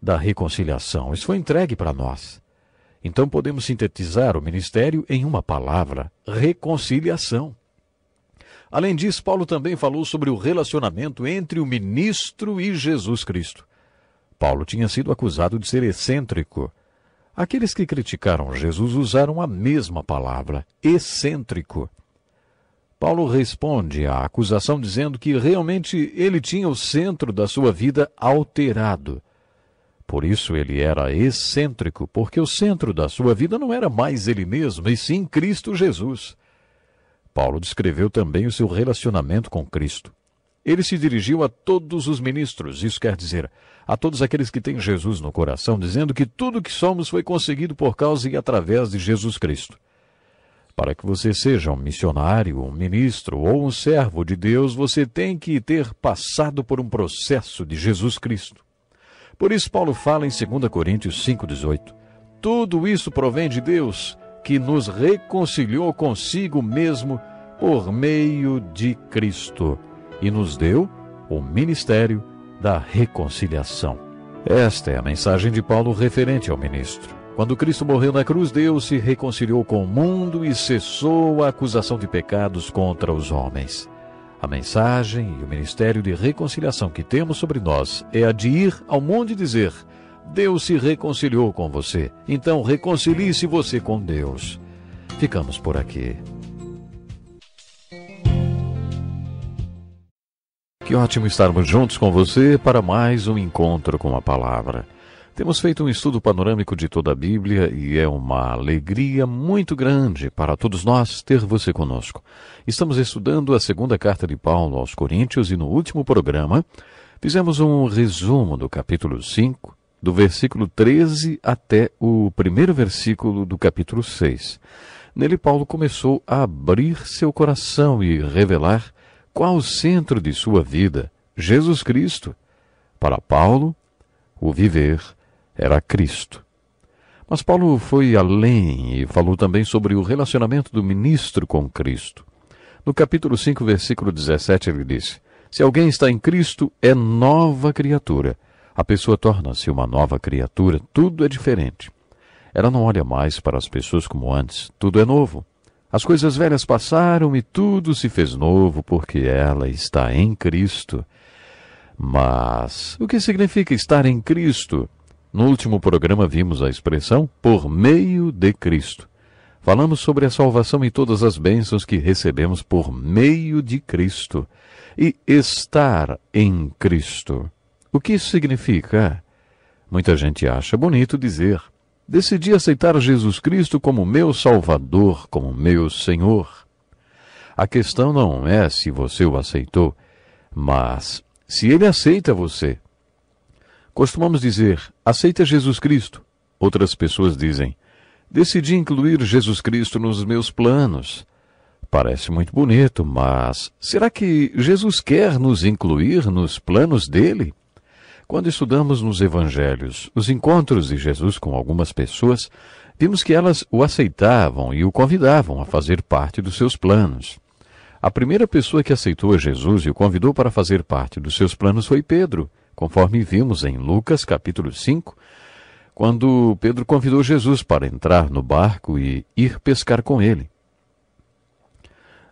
da reconciliação. Isso foi entregue para nós. Então podemos sintetizar o ministério em uma palavra: reconciliação. Além disso, Paulo também falou sobre o relacionamento entre o ministro e Jesus Cristo. Paulo tinha sido acusado de ser excêntrico. Aqueles que criticaram Jesus usaram a mesma palavra, excêntrico. Paulo responde à acusação dizendo que realmente ele tinha o centro da sua vida alterado. Por isso ele era excêntrico, porque o centro da sua vida não era mais ele mesmo, e sim Cristo Jesus. Paulo descreveu também o seu relacionamento com Cristo. Ele se dirigiu a todos os ministros, isso quer dizer, a todos aqueles que têm Jesus no coração, dizendo que tudo o que somos foi conseguido por causa e através de Jesus Cristo. Para que você seja um missionário, um ministro ou um servo de Deus, você tem que ter passado por um processo de Jesus Cristo. Por isso, Paulo fala em 2 Coríntios 5,18: Tudo isso provém de Deus, que nos reconciliou consigo mesmo por meio de Cristo e nos deu o ministério da reconciliação. Esta é a mensagem de Paulo referente ao ministro. Quando Cristo morreu na cruz, Deus se reconciliou com o mundo e cessou a acusação de pecados contra os homens. A mensagem e o ministério de reconciliação que temos sobre nós é a de ir ao mundo e dizer: Deus se reconciliou com você, então reconcilie-se você com Deus. Ficamos por aqui. Que ótimo estarmos juntos com você para mais um encontro com a palavra. Temos feito um estudo panorâmico de toda a Bíblia e é uma alegria muito grande para todos nós ter você conosco. Estamos estudando a segunda carta de Paulo aos Coríntios e no último programa fizemos um resumo do capítulo 5, do versículo 13 até o primeiro versículo do capítulo 6. Nele, Paulo começou a abrir seu coração e revelar qual o centro de sua vida, Jesus Cristo. Para Paulo, o viver era Cristo. Mas Paulo foi além e falou também sobre o relacionamento do ministro com Cristo. No capítulo 5, versículo 17, ele disse: Se alguém está em Cristo, é nova criatura. A pessoa torna-se uma nova criatura, tudo é diferente. Ela não olha mais para as pessoas como antes, tudo é novo. As coisas velhas passaram e tudo se fez novo porque ela está em Cristo. Mas o que significa estar em Cristo? No último programa vimos a expressão por meio de Cristo. Falamos sobre a salvação e todas as bênçãos que recebemos por meio de Cristo e estar em Cristo. O que isso significa? Muita gente acha bonito dizer: decidi aceitar Jesus Cristo como meu Salvador, como meu Senhor. A questão não é se você o aceitou, mas se ele aceita você Costumamos dizer, aceita Jesus Cristo. Outras pessoas dizem, decidi incluir Jesus Cristo nos meus planos. Parece muito bonito, mas será que Jesus quer nos incluir nos planos dele? Quando estudamos nos evangelhos os encontros de Jesus com algumas pessoas, vimos que elas o aceitavam e o convidavam a fazer parte dos seus planos. A primeira pessoa que aceitou Jesus e o convidou para fazer parte dos seus planos foi Pedro conforme vimos em Lucas capítulo 5, quando Pedro convidou Jesus para entrar no barco e ir pescar com ele.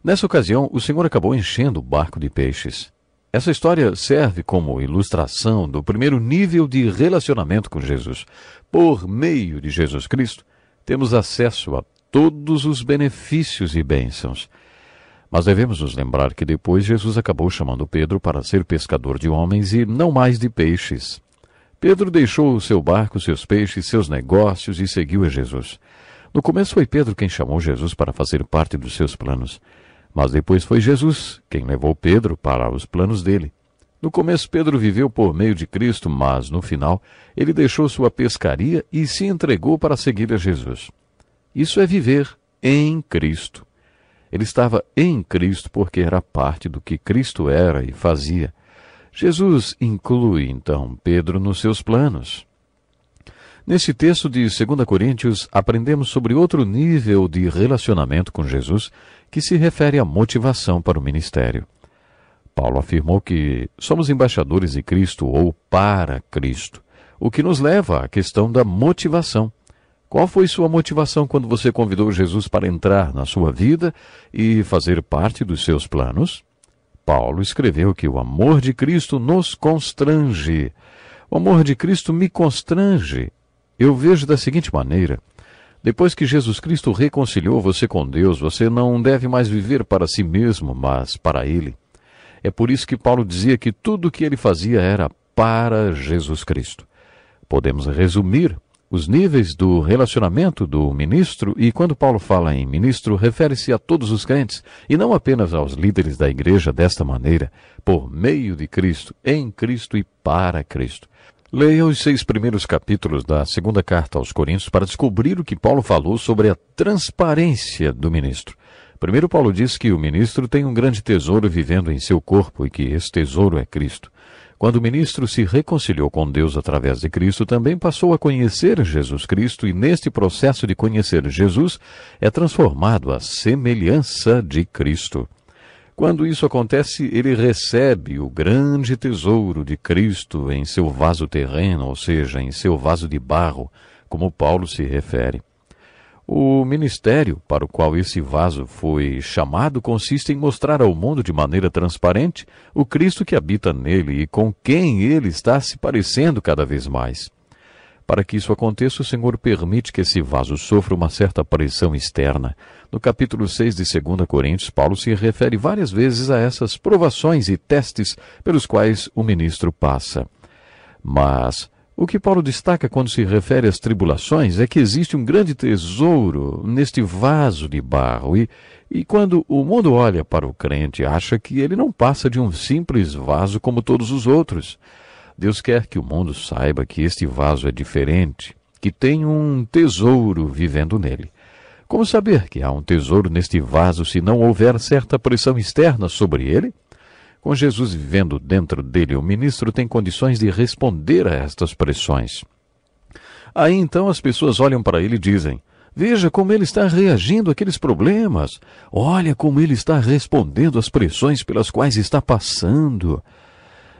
Nessa ocasião, o Senhor acabou enchendo o barco de peixes. Essa história serve como ilustração do primeiro nível de relacionamento com Jesus. Por meio de Jesus Cristo, temos acesso a todos os benefícios e bênçãos mas devemos nos lembrar que depois Jesus acabou chamando Pedro para ser pescador de homens e não mais de peixes. Pedro deixou o seu barco, seus peixes, seus negócios e seguiu a Jesus. No começo foi Pedro quem chamou Jesus para fazer parte dos seus planos, mas depois foi Jesus quem levou Pedro para os planos dele. No começo, Pedro viveu por meio de Cristo, mas no final, ele deixou sua pescaria e se entregou para seguir a Jesus. Isso é viver em Cristo. Ele estava em Cristo porque era parte do que Cristo era e fazia. Jesus inclui, então, Pedro nos seus planos. Nesse texto de 2 Coríntios, aprendemos sobre outro nível de relacionamento com Jesus que se refere à motivação para o ministério. Paulo afirmou que somos embaixadores de Cristo ou para Cristo, o que nos leva à questão da motivação. Qual foi sua motivação quando você convidou Jesus para entrar na sua vida e fazer parte dos seus planos? Paulo escreveu que o amor de Cristo nos constrange. O amor de Cristo me constrange. Eu vejo da seguinte maneira: depois que Jesus Cristo reconciliou você com Deus, você não deve mais viver para si mesmo, mas para Ele. É por isso que Paulo dizia que tudo o que ele fazia era para Jesus Cristo. Podemos resumir os níveis do relacionamento do ministro, e quando Paulo fala em ministro, refere-se a todos os crentes, e não apenas aos líderes da igreja desta maneira, por meio de Cristo, em Cristo e para Cristo. Leia os seis primeiros capítulos da segunda carta aos Coríntios para descobrir o que Paulo falou sobre a transparência do ministro. Primeiro, Paulo diz que o ministro tem um grande tesouro vivendo em seu corpo e que esse tesouro é Cristo. Quando o ministro se reconciliou com Deus através de Cristo, também passou a conhecer Jesus Cristo e, neste processo de conhecer Jesus, é transformado à semelhança de Cristo. Quando isso acontece, ele recebe o grande tesouro de Cristo em seu vaso terreno, ou seja, em seu vaso de barro, como Paulo se refere. O ministério para o qual esse vaso foi chamado consiste em mostrar ao mundo de maneira transparente o Cristo que habita nele e com quem ele está se parecendo cada vez mais. Para que isso aconteça, o Senhor permite que esse vaso sofra uma certa pressão externa. No capítulo 6 de 2 Coríntios, Paulo se refere várias vezes a essas provações e testes pelos quais o ministro passa. Mas o que Paulo destaca quando se refere às tribulações é que existe um grande tesouro neste vaso de barro, e, e quando o mundo olha para o crente, acha que ele não passa de um simples vaso como todos os outros. Deus quer que o mundo saiba que este vaso é diferente, que tem um tesouro vivendo nele. Como saber que há um tesouro neste vaso se não houver certa pressão externa sobre ele? Com Jesus vivendo dentro dele, o ministro tem condições de responder a estas pressões. Aí então as pessoas olham para ele e dizem: Veja como ele está reagindo àqueles problemas. Olha como ele está respondendo às pressões pelas quais está passando.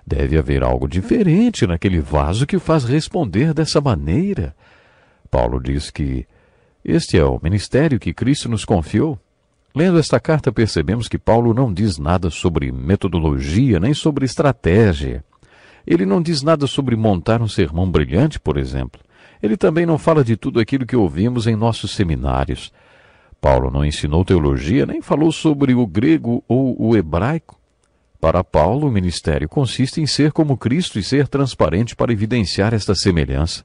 Deve haver algo diferente naquele vaso que o faz responder dessa maneira. Paulo diz que este é o ministério que Cristo nos confiou Lendo esta carta, percebemos que Paulo não diz nada sobre metodologia nem sobre estratégia. Ele não diz nada sobre montar um sermão brilhante, por exemplo. Ele também não fala de tudo aquilo que ouvimos em nossos seminários. Paulo não ensinou teologia nem falou sobre o grego ou o hebraico. Para Paulo, o ministério consiste em ser como Cristo e ser transparente para evidenciar esta semelhança.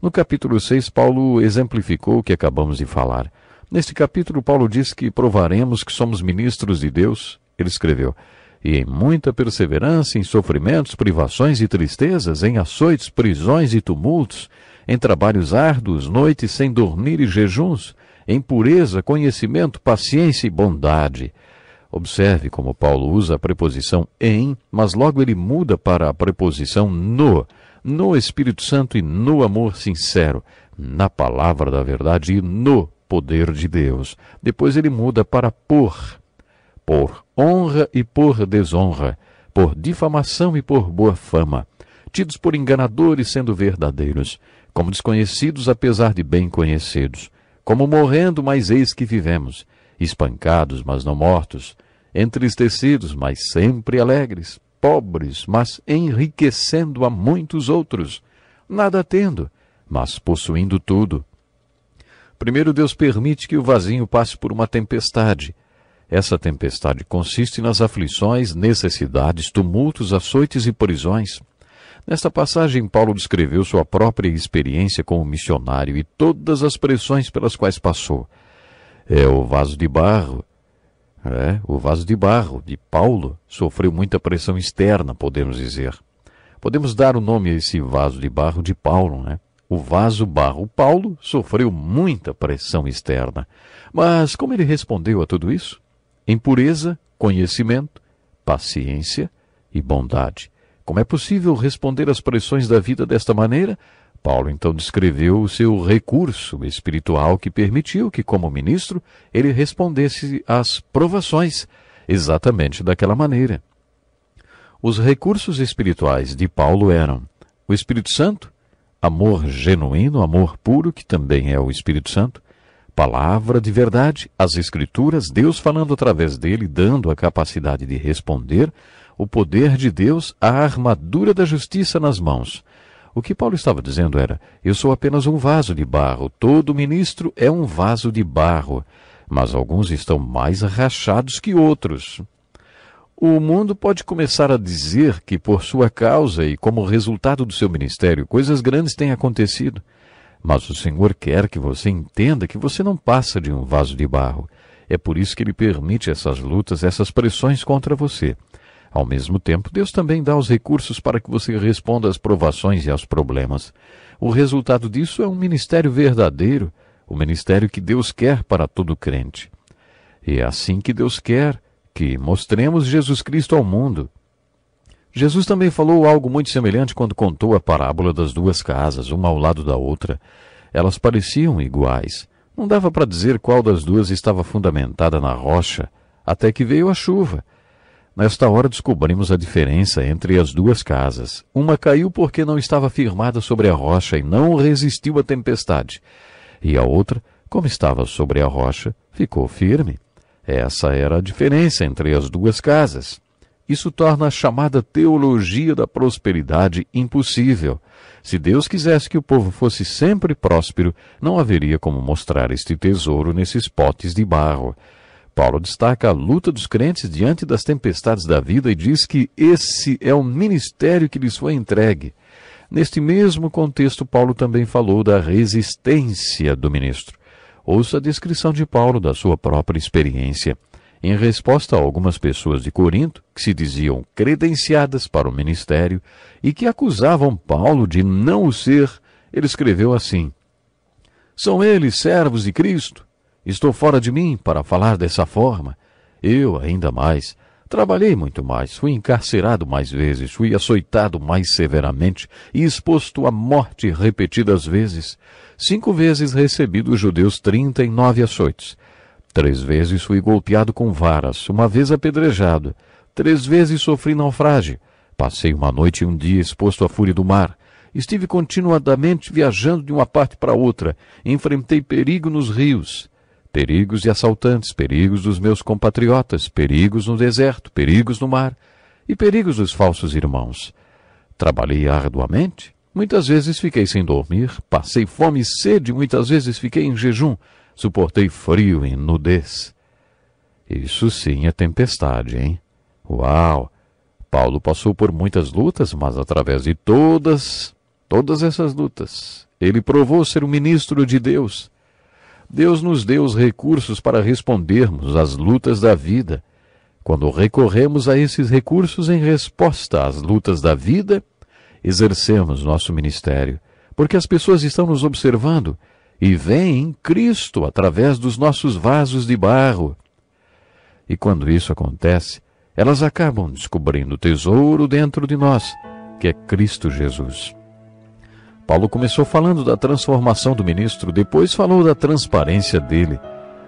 No capítulo 6, Paulo exemplificou o que acabamos de falar. Neste capítulo, Paulo diz que provaremos que somos ministros de Deus, ele escreveu, e em muita perseverança, em sofrimentos, privações e tristezas, em açoites, prisões e tumultos, em trabalhos árduos, noites sem dormir e jejuns, em pureza, conhecimento, paciência e bondade. Observe como Paulo usa a preposição em, mas logo ele muda para a preposição no, no Espírito Santo e no amor sincero, na palavra da verdade e no poder de Deus. Depois ele muda para por, por honra e por desonra, por difamação e por boa fama, tidos por enganadores sendo verdadeiros, como desconhecidos apesar de bem conhecidos, como morrendo, mas eis que vivemos, espancados, mas não mortos, entristecidos, mas sempre alegres, pobres, mas enriquecendo a muitos outros, nada tendo, mas possuindo tudo. Primeiro, Deus permite que o vasinho passe por uma tempestade. Essa tempestade consiste nas aflições, necessidades, tumultos, açoites e prisões. Nesta passagem, Paulo descreveu sua própria experiência como missionário e todas as pressões pelas quais passou. É o vaso de barro. É, o vaso de barro de Paulo sofreu muita pressão externa, podemos dizer. Podemos dar o nome a esse vaso de barro de Paulo, né? O vaso barro Paulo sofreu muita pressão externa. Mas como ele respondeu a tudo isso? Em pureza, conhecimento, paciência e bondade. Como é possível responder às pressões da vida desta maneira? Paulo então descreveu o seu recurso espiritual que permitiu que, como ministro, ele respondesse às provações exatamente daquela maneira. Os recursos espirituais de Paulo eram o Espírito Santo, amor genuíno, amor puro, que também é o Espírito Santo, palavra de verdade, as Escrituras, Deus falando através dele, dando a capacidade de responder, o poder de Deus, a armadura da justiça nas mãos. O que Paulo estava dizendo era: eu sou apenas um vaso de barro, todo ministro é um vaso de barro, mas alguns estão mais rachados que outros. O mundo pode começar a dizer que, por sua causa e como resultado do seu ministério, coisas grandes têm acontecido. Mas o Senhor quer que você entenda que você não passa de um vaso de barro. É por isso que Ele permite essas lutas, essas pressões contra você. Ao mesmo tempo, Deus também dá os recursos para que você responda às provações e aos problemas. O resultado disso é um ministério verdadeiro, o ministério que Deus quer para todo crente. E é assim que Deus quer que mostremos Jesus Cristo ao mundo. Jesus também falou algo muito semelhante quando contou a parábola das duas casas, uma ao lado da outra. Elas pareciam iguais. Não dava para dizer qual das duas estava fundamentada na rocha, até que veio a chuva. Nesta hora descobrimos a diferença entre as duas casas. Uma caiu porque não estava firmada sobre a rocha e não resistiu à tempestade, e a outra, como estava sobre a rocha, ficou firme. Essa era a diferença entre as duas casas. Isso torna a chamada teologia da prosperidade impossível. Se Deus quisesse que o povo fosse sempre próspero, não haveria como mostrar este tesouro nesses potes de barro. Paulo destaca a luta dos crentes diante das tempestades da vida e diz que esse é o ministério que lhes foi entregue. Neste mesmo contexto, Paulo também falou da resistência do ministro. Ouça a descrição de Paulo da sua própria experiência. Em resposta a algumas pessoas de Corinto, que se diziam credenciadas para o ministério e que acusavam Paulo de não o ser, ele escreveu assim: São eles servos de Cristo? Estou fora de mim para falar dessa forma. Eu, ainda mais, Trabalhei muito mais, fui encarcerado mais vezes, fui açoitado mais severamente e exposto à morte repetidas vezes. Cinco vezes recebi dos judeus trinta e nove açoites. Três vezes fui golpeado com varas, uma vez apedrejado. Três vezes sofri naufrágio. Passei uma noite e um dia exposto à fúria do mar. Estive continuadamente viajando de uma parte para outra. Enfrentei perigo nos rios perigos e assaltantes, perigos dos meus compatriotas, perigos no deserto, perigos no mar e perigos dos falsos irmãos. Trabalhei arduamente, muitas vezes fiquei sem dormir, passei fome e sede, muitas vezes fiquei em jejum, suportei frio e nudez. Isso sim é tempestade, hein? Uau! Paulo passou por muitas lutas, mas através de todas, todas essas lutas, ele provou ser um ministro de Deus Deus nos deu os recursos para respondermos às lutas da vida. Quando recorremos a esses recursos em resposta às lutas da vida, exercemos nosso ministério, porque as pessoas estão nos observando e veem Cristo através dos nossos vasos de barro. E quando isso acontece, elas acabam descobrindo o tesouro dentro de nós, que é Cristo Jesus. Paulo começou falando da transformação do ministro, depois falou da transparência dele.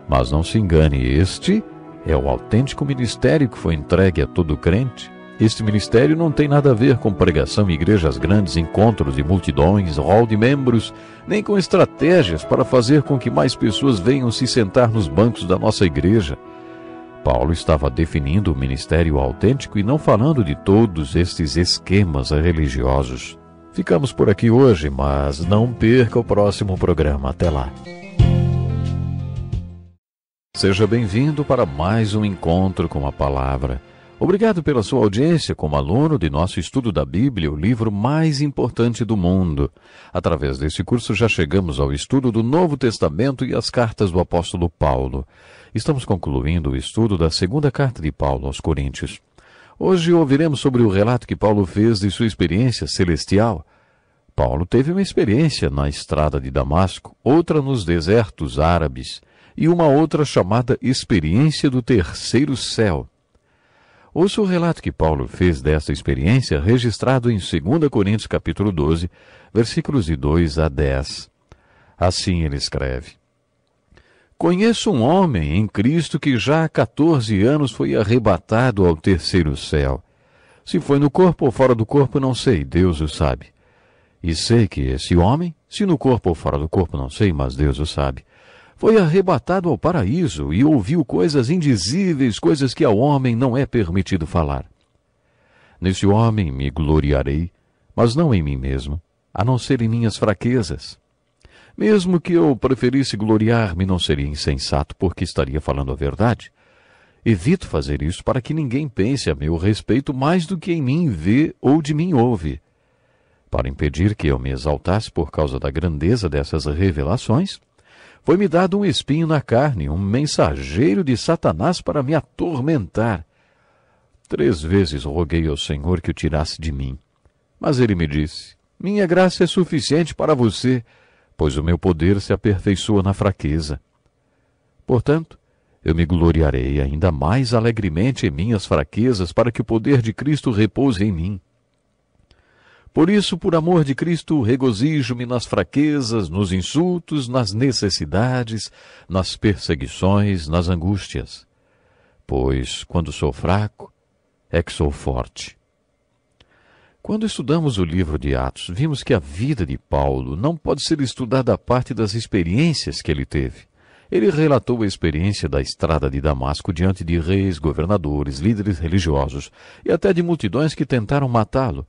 Mas não se engane, este é o autêntico ministério que foi entregue a todo crente. Este ministério não tem nada a ver com pregação em igrejas grandes, encontros de multidões, rol de membros, nem com estratégias para fazer com que mais pessoas venham se sentar nos bancos da nossa igreja. Paulo estava definindo o ministério autêntico e não falando de todos estes esquemas religiosos. Ficamos por aqui hoje, mas não perca o próximo programa. Até lá. Seja bem-vindo para mais um encontro com a palavra. Obrigado pela sua audiência como aluno de nosso estudo da Bíblia, o livro mais importante do mundo. Através desse curso já chegamos ao estudo do Novo Testamento e as cartas do apóstolo Paulo. Estamos concluindo o estudo da segunda carta de Paulo aos Coríntios. Hoje ouviremos sobre o relato que Paulo fez de sua experiência celestial. Paulo teve uma experiência na estrada de Damasco, outra nos desertos árabes e uma outra chamada experiência do terceiro céu. Ouça o relato que Paulo fez desta experiência registrado em 2 Coríntios capítulo 12, versículos de 2 a 10. Assim ele escreve: Conheço um homem em Cristo que já há 14 anos foi arrebatado ao terceiro céu. Se foi no corpo ou fora do corpo, não sei, Deus o sabe. E sei que esse homem, se no corpo ou fora do corpo, não sei, mas Deus o sabe, foi arrebatado ao paraíso e ouviu coisas indizíveis, coisas que ao homem não é permitido falar. Nesse homem me gloriarei, mas não em mim mesmo, a não ser em minhas fraquezas, mesmo que eu preferisse gloriar-me, não seria insensato, porque estaria falando a verdade. Evito fazer isso para que ninguém pense a meu respeito mais do que em mim vê ou de mim ouve. Para impedir que eu me exaltasse por causa da grandeza dessas revelações, foi-me dado um espinho na carne, um mensageiro de Satanás para me atormentar. Três vezes roguei ao Senhor que o tirasse de mim. Mas ele me disse: Minha graça é suficiente para você pois o meu poder se aperfeiçoa na fraqueza. Portanto, eu me gloriarei ainda mais alegremente em minhas fraquezas, para que o poder de Cristo repouse em mim. Por isso, por amor de Cristo, regozijo-me nas fraquezas, nos insultos, nas necessidades, nas perseguições, nas angústias. Pois, quando sou fraco, é que sou forte. Quando estudamos o livro de Atos, vimos que a vida de Paulo não pode ser estudada a parte das experiências que ele teve. Ele relatou a experiência da estrada de Damasco diante de reis, governadores, líderes religiosos e até de multidões que tentaram matá-lo.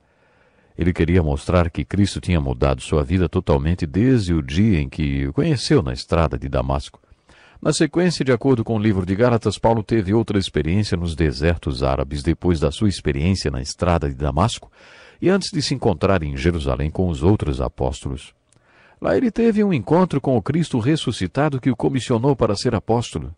Ele queria mostrar que Cristo tinha mudado sua vida totalmente desde o dia em que o conheceu na estrada de Damasco. Na sequência, de acordo com o livro de Gálatas, Paulo teve outra experiência nos desertos árabes depois da sua experiência na estrada de Damasco e antes de se encontrar em Jerusalém com os outros apóstolos. Lá ele teve um encontro com o Cristo ressuscitado que o comissionou para ser apóstolo.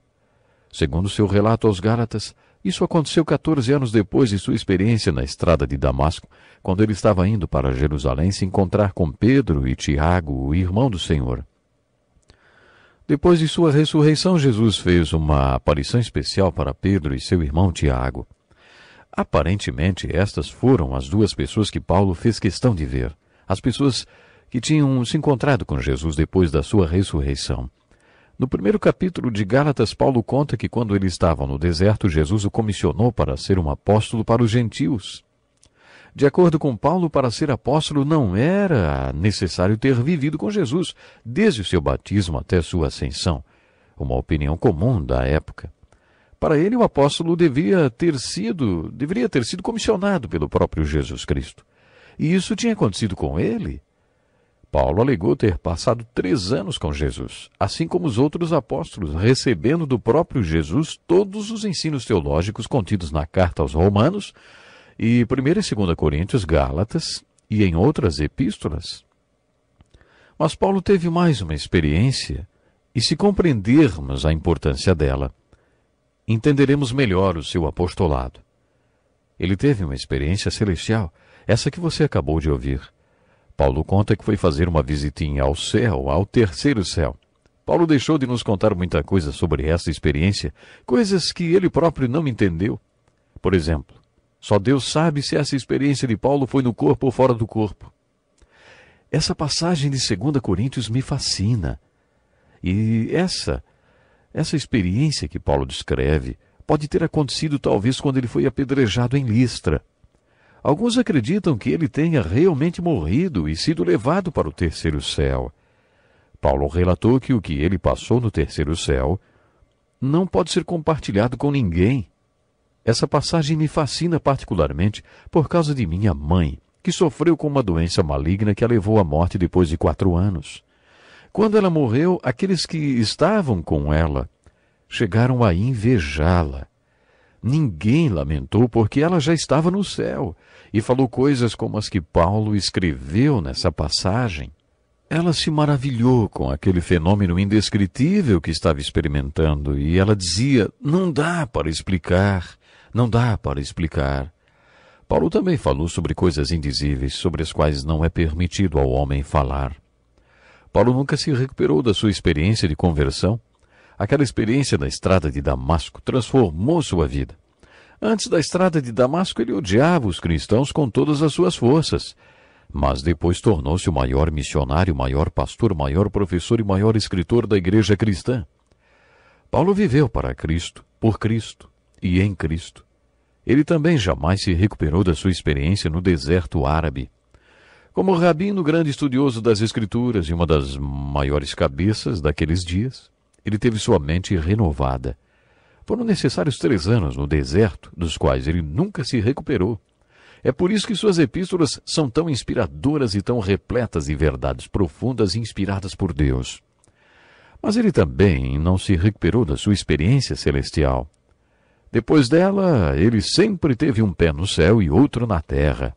Segundo seu relato aos Gálatas, isso aconteceu 14 anos depois de sua experiência na estrada de Damasco, quando ele estava indo para Jerusalém se encontrar com Pedro e Tiago, o irmão do Senhor. Depois de sua ressurreição, Jesus fez uma aparição especial para Pedro e seu irmão Tiago. Aparentemente, estas foram as duas pessoas que Paulo fez questão de ver, as pessoas que tinham se encontrado com Jesus depois da sua ressurreição. No primeiro capítulo de Gálatas, Paulo conta que quando ele estava no deserto, Jesus o comissionou para ser um apóstolo para os gentios. De acordo com Paulo, para ser apóstolo não era necessário ter vivido com Jesus, desde o seu batismo até sua ascensão, uma opinião comum da época. Para ele, o apóstolo devia ter sido, deveria ter sido comissionado pelo próprio Jesus Cristo. E isso tinha acontecido com ele. Paulo alegou ter passado três anos com Jesus, assim como os outros apóstolos, recebendo do próprio Jesus todos os ensinos teológicos contidos na carta aos Romanos e 1 e 2 Coríntios, Gálatas e em outras epístolas. Mas Paulo teve mais uma experiência, e se compreendermos a importância dela, entenderemos melhor o seu apostolado. Ele teve uma experiência celestial, essa que você acabou de ouvir. Paulo conta que foi fazer uma visitinha ao céu, ao terceiro céu. Paulo deixou de nos contar muita coisa sobre essa experiência, coisas que ele próprio não entendeu. Por exemplo, só Deus sabe se essa experiência de Paulo foi no corpo ou fora do corpo. Essa passagem de 2 Coríntios me fascina. E essa essa experiência que Paulo descreve pode ter acontecido talvez quando ele foi apedrejado em Listra. Alguns acreditam que ele tenha realmente morrido e sido levado para o terceiro céu. Paulo relatou que o que ele passou no terceiro céu não pode ser compartilhado com ninguém. Essa passagem me fascina particularmente por causa de minha mãe, que sofreu com uma doença maligna que a levou à morte depois de quatro anos. Quando ela morreu, aqueles que estavam com ela chegaram a invejá-la. Ninguém lamentou porque ela já estava no céu e falou coisas como as que Paulo escreveu nessa passagem. Ela se maravilhou com aquele fenômeno indescritível que estava experimentando e ela dizia: Não dá para explicar, não dá para explicar. Paulo também falou sobre coisas indizíveis, sobre as quais não é permitido ao homem falar. Paulo nunca se recuperou da sua experiência de conversão. Aquela experiência na estrada de Damasco transformou sua vida. Antes da estrada de Damasco, ele odiava os cristãos com todas as suas forças. Mas depois tornou-se o maior missionário, o maior pastor, o maior professor e o maior escritor da igreja cristã. Paulo viveu para Cristo, por Cristo e em Cristo. Ele também jamais se recuperou da sua experiência no deserto árabe. Como rabino, grande estudioso das Escrituras e uma das maiores cabeças daqueles dias, ele teve sua mente renovada. Foram necessários três anos no deserto, dos quais ele nunca se recuperou. É por isso que suas epístolas são tão inspiradoras e tão repletas de verdades profundas inspiradas por Deus. Mas ele também não se recuperou da sua experiência celestial. Depois dela, ele sempre teve um pé no céu e outro na terra.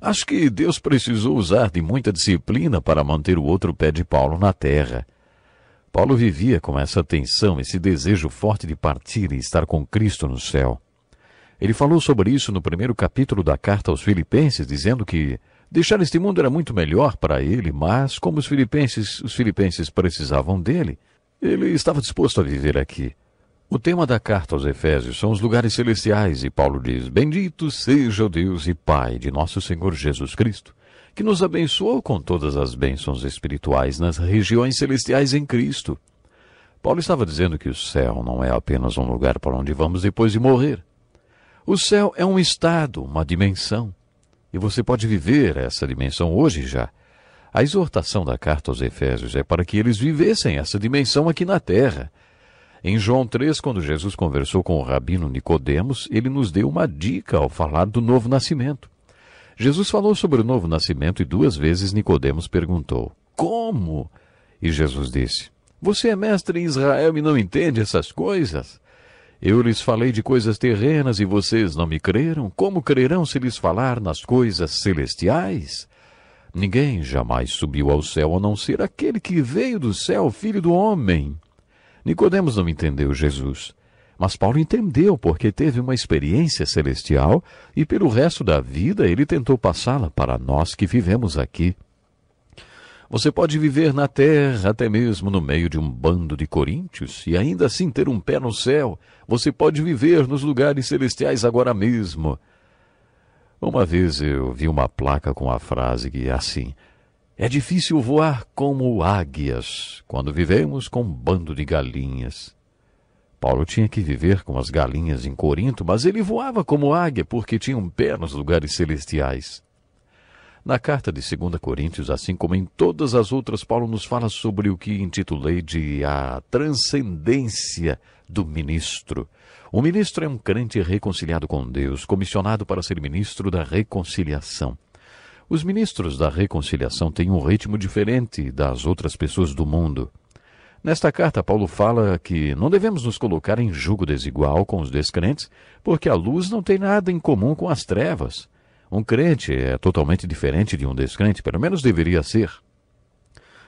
Acho que Deus precisou usar de muita disciplina para manter o outro pé de Paulo na terra. Paulo vivia com essa tensão, esse desejo forte de partir e estar com Cristo no céu. Ele falou sobre isso no primeiro capítulo da carta aos Filipenses, dizendo que deixar este mundo era muito melhor para ele, mas como os filipenses, os filipenses precisavam dele, ele estava disposto a viver aqui. O tema da carta aos Efésios são os lugares celestiais, e Paulo diz: Bendito seja o Deus e Pai de nosso Senhor Jesus Cristo, que nos abençoou com todas as bênçãos espirituais nas regiões celestiais em Cristo. Paulo estava dizendo que o céu não é apenas um lugar para onde vamos depois de morrer. O céu é um estado, uma dimensão, e você pode viver essa dimensão hoje já. A exortação da carta aos Efésios é para que eles vivessem essa dimensão aqui na terra em João 3, quando Jesus conversou com o rabino Nicodemos, ele nos deu uma dica ao falar do novo nascimento. Jesus falou sobre o novo nascimento e duas vezes Nicodemos perguntou: "Como?" E Jesus disse: "Você é mestre em Israel e não entende essas coisas? Eu lhes falei de coisas terrenas e vocês não me creram. Como crerão se lhes falar nas coisas celestiais? Ninguém jamais subiu ao céu a não ser aquele que veio do céu, filho do homem. Nicodemos não entendeu Jesus, mas Paulo entendeu porque teve uma experiência celestial e pelo resto da vida ele tentou passá-la para nós que vivemos aqui. Você pode viver na terra, até mesmo no meio de um bando de coríntios, e ainda assim ter um pé no céu. Você pode viver nos lugares celestiais agora mesmo. Uma vez eu vi uma placa com a frase que é assim: é difícil voar como águias quando vivemos com um bando de galinhas. Paulo tinha que viver com as galinhas em Corinto, mas ele voava como águia porque tinha um pé nos lugares celestiais. Na carta de 2 Coríntios, assim como em todas as outras, Paulo nos fala sobre o que intitulei de a transcendência do ministro. O ministro é um crente reconciliado com Deus, comissionado para ser ministro da reconciliação. Os ministros da reconciliação têm um ritmo diferente das outras pessoas do mundo. Nesta carta, Paulo fala que não devemos nos colocar em julgo desigual com os descrentes, porque a luz não tem nada em comum com as trevas. Um crente é totalmente diferente de um descrente, pelo menos deveria ser.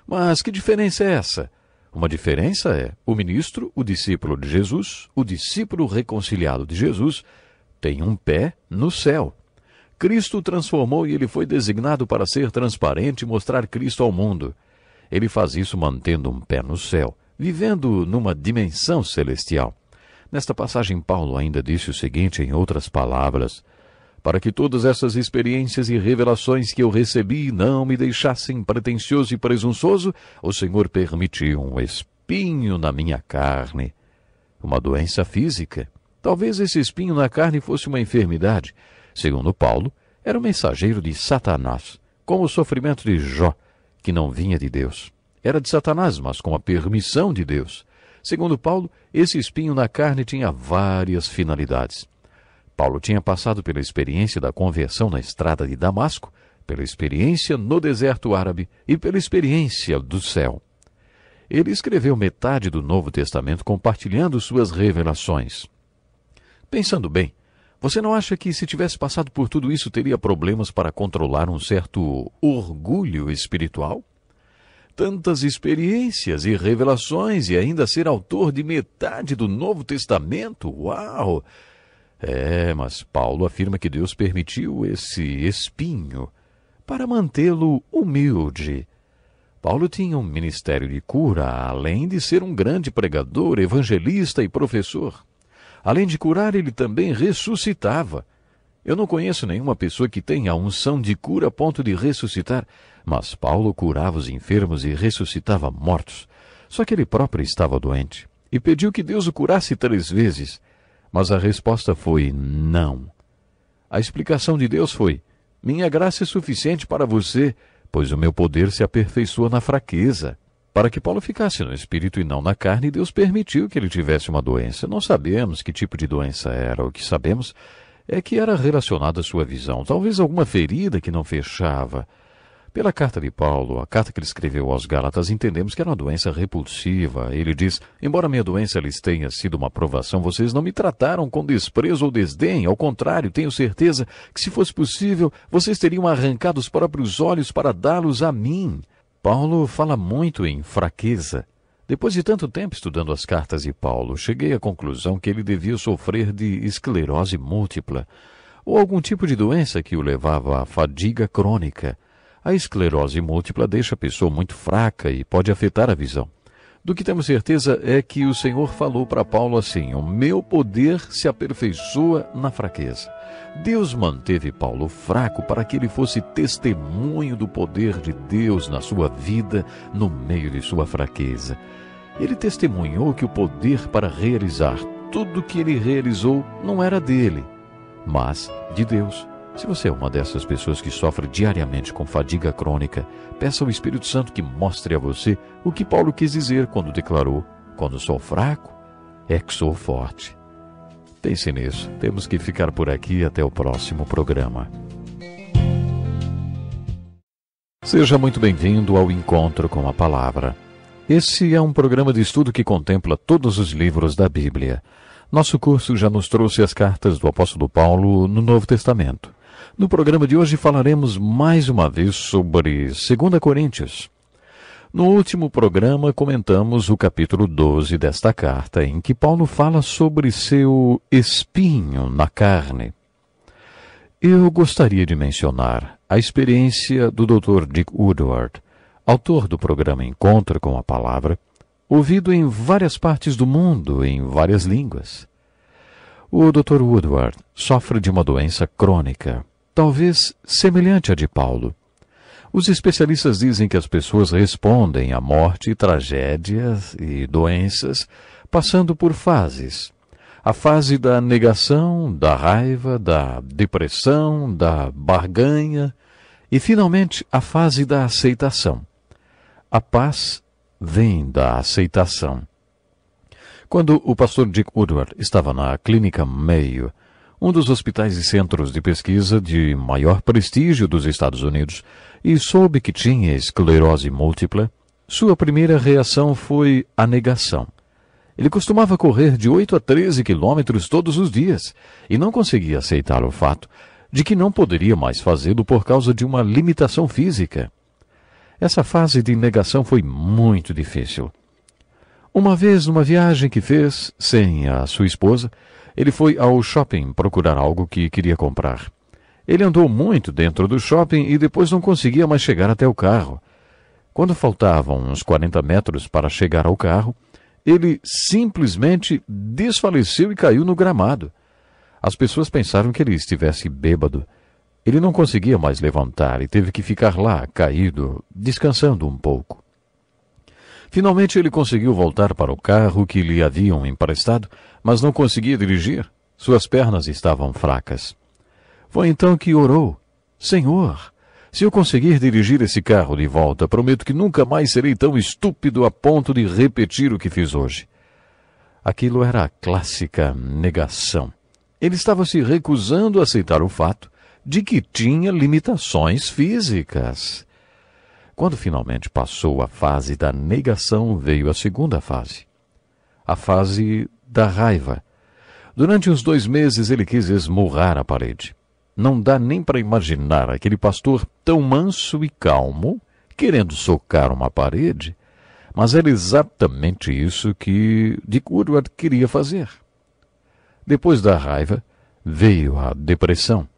Mas que diferença é essa? Uma diferença é o ministro, o discípulo de Jesus, o discípulo reconciliado de Jesus, tem um pé no céu Cristo transformou e ele foi designado para ser transparente e mostrar Cristo ao mundo. Ele faz isso mantendo um pé no céu, vivendo numa dimensão celestial. Nesta passagem, Paulo ainda disse o seguinte em outras palavras: Para que todas essas experiências e revelações que eu recebi não me deixassem pretensioso e presunçoso, o Senhor permitiu um espinho na minha carne, uma doença física. Talvez esse espinho na carne fosse uma enfermidade, Segundo Paulo, era o um mensageiro de Satanás, como o sofrimento de Jó, que não vinha de Deus. Era de Satanás, mas com a permissão de Deus. Segundo Paulo, esse espinho na carne tinha várias finalidades. Paulo tinha passado pela experiência da conversão na estrada de Damasco, pela experiência no deserto árabe e pela experiência do céu. Ele escreveu metade do Novo Testamento compartilhando suas revelações. Pensando bem, você não acha que se tivesse passado por tudo isso teria problemas para controlar um certo orgulho espiritual? Tantas experiências e revelações e ainda ser autor de metade do Novo Testamento? Uau! É, mas Paulo afirma que Deus permitiu esse espinho para mantê-lo humilde. Paulo tinha um ministério de cura, além de ser um grande pregador, evangelista e professor. Além de curar, ele também ressuscitava. Eu não conheço nenhuma pessoa que tenha a unção de cura a ponto de ressuscitar, mas Paulo curava os enfermos e ressuscitava mortos. Só que ele próprio estava doente e pediu que Deus o curasse três vezes, mas a resposta foi não. A explicação de Deus foi: Minha graça é suficiente para você, pois o meu poder se aperfeiçoa na fraqueza. Para que Paulo ficasse no espírito e não na carne, Deus permitiu que ele tivesse uma doença. Não sabemos que tipo de doença era. O que sabemos é que era relacionada à sua visão, talvez alguma ferida que não fechava. Pela carta de Paulo, a carta que ele escreveu aos Gálatas, entendemos que era uma doença repulsiva. Ele diz: Embora minha doença lhes tenha sido uma provação, vocês não me trataram com desprezo ou desdém. Ao contrário, tenho certeza que, se fosse possível, vocês teriam arrancado os próprios olhos para dá-los a mim. Paulo fala muito em fraqueza. Depois de tanto tempo estudando as cartas de Paulo, cheguei à conclusão que ele devia sofrer de esclerose múltipla ou algum tipo de doença que o levava à fadiga crônica. A esclerose múltipla deixa a pessoa muito fraca e pode afetar a visão. Do que temos certeza é que o Senhor falou para Paulo assim: O meu poder se aperfeiçoa na fraqueza. Deus manteve Paulo fraco para que ele fosse testemunho do poder de Deus na sua vida, no meio de sua fraqueza. Ele testemunhou que o poder para realizar tudo o que ele realizou não era dele, mas de Deus. Se você é uma dessas pessoas que sofre diariamente com fadiga crônica, peça ao Espírito Santo que mostre a você o que Paulo quis dizer quando declarou: Quando sou fraco, é que sou forte. Pense nisso. Temos que ficar por aqui até o próximo programa. Seja muito bem-vindo ao Encontro com a Palavra. Esse é um programa de estudo que contempla todos os livros da Bíblia. Nosso curso já nos trouxe as cartas do apóstolo Paulo no Novo Testamento. No programa de hoje falaremos mais uma vez sobre 2 Coríntios. No último programa comentamos o capítulo 12 desta carta, em que Paulo fala sobre seu espinho na carne. Eu gostaria de mencionar a experiência do Dr. Dick Woodward, autor do programa Encontro com a Palavra, ouvido em várias partes do mundo, em várias línguas. O Dr. Woodward sofre de uma doença crônica, talvez semelhante à de Paulo. Os especialistas dizem que as pessoas respondem à morte, tragédias e doenças passando por fases. A fase da negação, da raiva, da depressão, da barganha e, finalmente, a fase da aceitação. A paz vem da aceitação. Quando o pastor Dick Woodward estava na Clínica Mayo, um dos hospitais e centros de pesquisa de maior prestígio dos Estados Unidos, e soube que tinha esclerose múltipla, sua primeira reação foi a negação. Ele costumava correr de 8 a 13 quilômetros todos os dias e não conseguia aceitar o fato de que não poderia mais fazê-lo por causa de uma limitação física. Essa fase de negação foi muito difícil uma vez, numa viagem que fez, sem a sua esposa, ele foi ao shopping procurar algo que queria comprar. Ele andou muito dentro do shopping e depois não conseguia mais chegar até o carro. Quando faltavam uns 40 metros para chegar ao carro, ele simplesmente desfaleceu e caiu no gramado. As pessoas pensaram que ele estivesse bêbado. Ele não conseguia mais levantar e teve que ficar lá, caído, descansando um pouco. Finalmente ele conseguiu voltar para o carro que lhe haviam emprestado, mas não conseguia dirigir. Suas pernas estavam fracas. Foi então que orou: Senhor, se eu conseguir dirigir esse carro de volta, prometo que nunca mais serei tão estúpido a ponto de repetir o que fiz hoje. Aquilo era a clássica negação. Ele estava se recusando a aceitar o fato de que tinha limitações físicas. Quando finalmente passou a fase da negação, veio a segunda fase, a fase da raiva. Durante uns dois meses ele quis esmurrar a parede. Não dá nem para imaginar aquele pastor tão manso e calmo, querendo socar uma parede, mas era exatamente isso que de Woodward queria fazer. Depois da raiva, veio a depressão.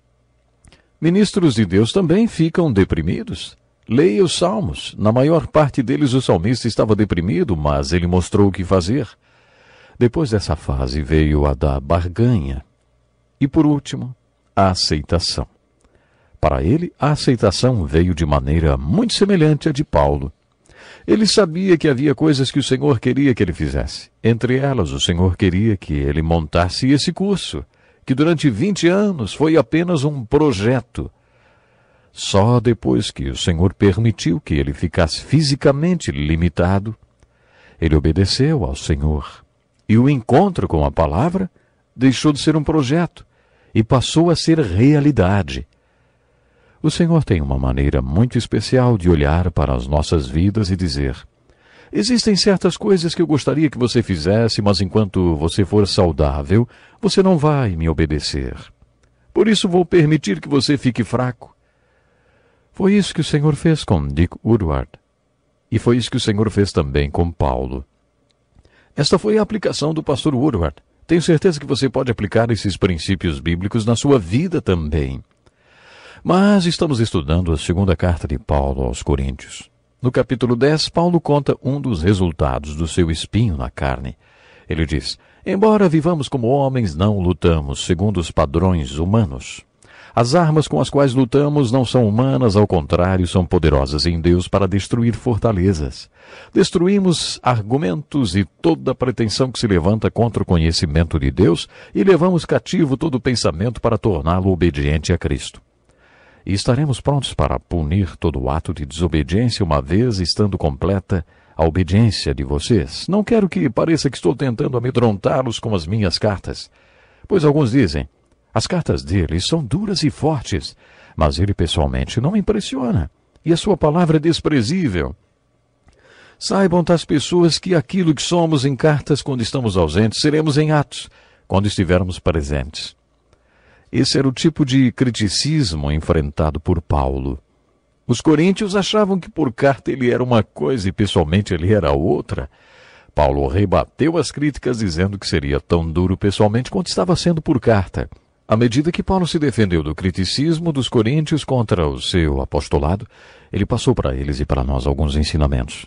Ministros de Deus também ficam deprimidos. Leia os salmos. Na maior parte deles o salmista estava deprimido, mas ele mostrou o que fazer. Depois dessa fase veio a da barganha. E por último, a aceitação. Para ele, a aceitação veio de maneira muito semelhante à de Paulo. Ele sabia que havia coisas que o Senhor queria que ele fizesse. Entre elas, o Senhor queria que ele montasse esse curso, que durante 20 anos foi apenas um projeto só depois que o Senhor permitiu que ele ficasse fisicamente limitado, ele obedeceu ao Senhor. E o encontro com a palavra deixou de ser um projeto e passou a ser realidade. O Senhor tem uma maneira muito especial de olhar para as nossas vidas e dizer: Existem certas coisas que eu gostaria que você fizesse, mas enquanto você for saudável, você não vai me obedecer. Por isso vou permitir que você fique fraco foi isso que o Senhor fez com Dick Woodward. E foi isso que o Senhor fez também com Paulo. Esta foi a aplicação do pastor Woodward. Tenho certeza que você pode aplicar esses princípios bíblicos na sua vida também. Mas estamos estudando a segunda carta de Paulo aos Coríntios. No capítulo 10, Paulo conta um dos resultados do seu espinho na carne. Ele diz: Embora vivamos como homens, não lutamos segundo os padrões humanos. As armas com as quais lutamos não são humanas, ao contrário, são poderosas em Deus para destruir fortalezas. Destruímos argumentos e toda pretensão que se levanta contra o conhecimento de Deus e levamos cativo todo pensamento para torná-lo obediente a Cristo e estaremos prontos para punir todo ato de desobediência uma vez estando completa a obediência de vocês. Não quero que pareça que estou tentando amedrontá-los com as minhas cartas, pois alguns dizem: as cartas dele são duras e fortes, mas ele pessoalmente não impressiona, e a sua palavra é desprezível. Saibam das pessoas que aquilo que somos em cartas quando estamos ausentes, seremos em atos quando estivermos presentes. Esse era o tipo de criticismo enfrentado por Paulo. Os coríntios achavam que por carta ele era uma coisa e pessoalmente ele era outra. Paulo rebateu as críticas dizendo que seria tão duro pessoalmente quanto estava sendo por carta. À medida que Paulo se defendeu do criticismo dos coríntios contra o seu apostolado, ele passou para eles e para nós alguns ensinamentos.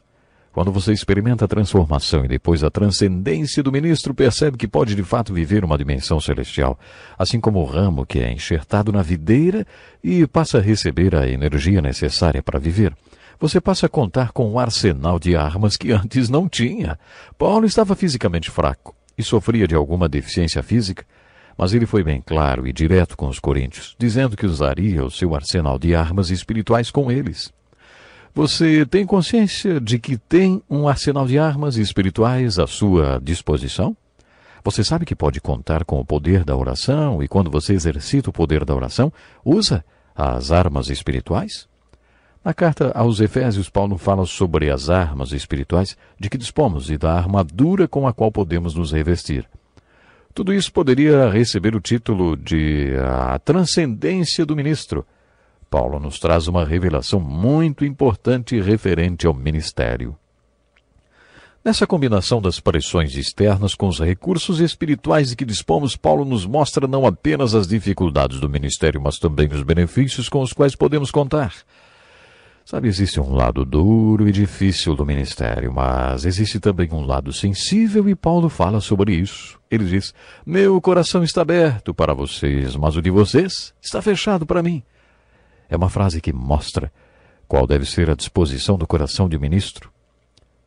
Quando você experimenta a transformação e depois a transcendência do ministro, percebe que pode de fato viver uma dimensão celestial, assim como o ramo que é enxertado na videira e passa a receber a energia necessária para viver. Você passa a contar com um arsenal de armas que antes não tinha. Paulo estava fisicamente fraco e sofria de alguma deficiência física, mas ele foi bem claro e direto com os coríntios, dizendo que usaria o seu arsenal de armas espirituais com eles. Você tem consciência de que tem um arsenal de armas espirituais à sua disposição? Você sabe que pode contar com o poder da oração e quando você exercita o poder da oração, usa as armas espirituais? Na carta aos Efésios, Paulo fala sobre as armas espirituais de que dispomos e da armadura com a qual podemos nos revestir. Tudo isso poderia receber o título de A Transcendência do Ministro. Paulo nos traz uma revelação muito importante referente ao ministério. Nessa combinação das pressões externas com os recursos espirituais de que dispomos, Paulo nos mostra não apenas as dificuldades do ministério, mas também os benefícios com os quais podemos contar. Sabe, existe um lado duro e difícil do ministério, mas existe também um lado sensível e Paulo fala sobre isso. Ele diz: Meu coração está aberto para vocês, mas o de vocês está fechado para mim. É uma frase que mostra qual deve ser a disposição do coração de ministro.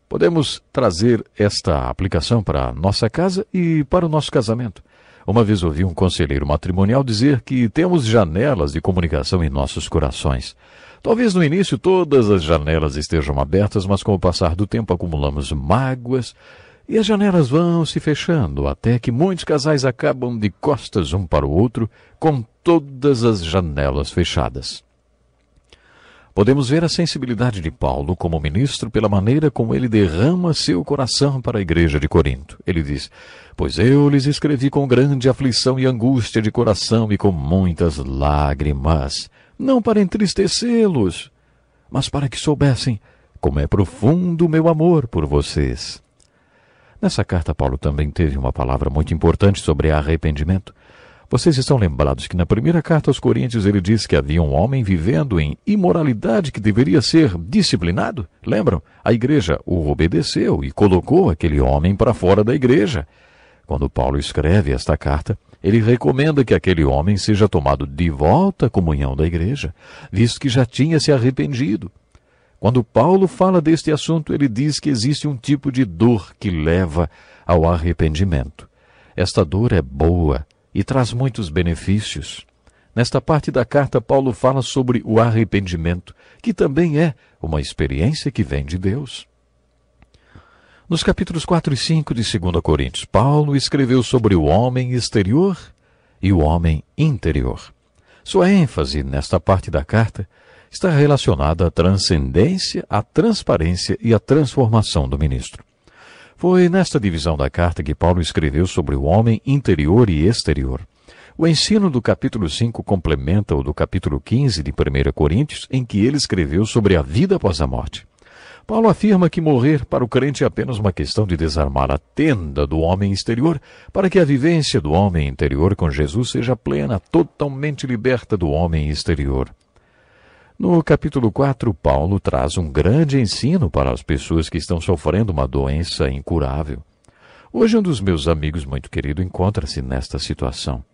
Podemos trazer esta aplicação para a nossa casa e para o nosso casamento. Uma vez ouvi um conselheiro matrimonial dizer que temos janelas de comunicação em nossos corações. Talvez no início todas as janelas estejam abertas, mas com o passar do tempo acumulamos mágoas e as janelas vão se fechando até que muitos casais acabam de costas um para o outro com todas as janelas fechadas. Podemos ver a sensibilidade de Paulo como ministro pela maneira como ele derrama seu coração para a igreja de Corinto. Ele diz: Pois eu lhes escrevi com grande aflição e angústia de coração e com muitas lágrimas não para entristecê-los, mas para que soubessem como é profundo o meu amor por vocês. Nessa carta, Paulo também teve uma palavra muito importante sobre arrependimento. Vocês estão lembrados que na primeira carta aos Coríntios ele diz que havia um homem vivendo em imoralidade que deveria ser disciplinado? Lembram? A igreja o obedeceu e colocou aquele homem para fora da igreja. Quando Paulo escreve esta carta, ele recomenda que aquele homem seja tomado de volta à comunhão da igreja, visto que já tinha se arrependido. Quando Paulo fala deste assunto, ele diz que existe um tipo de dor que leva ao arrependimento. Esta dor é boa e traz muitos benefícios. Nesta parte da carta, Paulo fala sobre o arrependimento, que também é uma experiência que vem de Deus. Nos capítulos 4 e 5 de 2 Coríntios, Paulo escreveu sobre o homem exterior e o homem interior. Sua ênfase nesta parte da carta está relacionada à transcendência, à transparência e à transformação do ministro. Foi nesta divisão da carta que Paulo escreveu sobre o homem interior e exterior. O ensino do capítulo 5 complementa o do capítulo 15 de 1 Coríntios, em que ele escreveu sobre a vida após a morte. Paulo afirma que morrer para o crente é apenas uma questão de desarmar a tenda do homem exterior para que a vivência do homem interior com Jesus seja plena, totalmente liberta do homem exterior. No capítulo 4, Paulo traz um grande ensino para as pessoas que estão sofrendo uma doença incurável. Hoje, um dos meus amigos muito querido encontra-se nesta situação.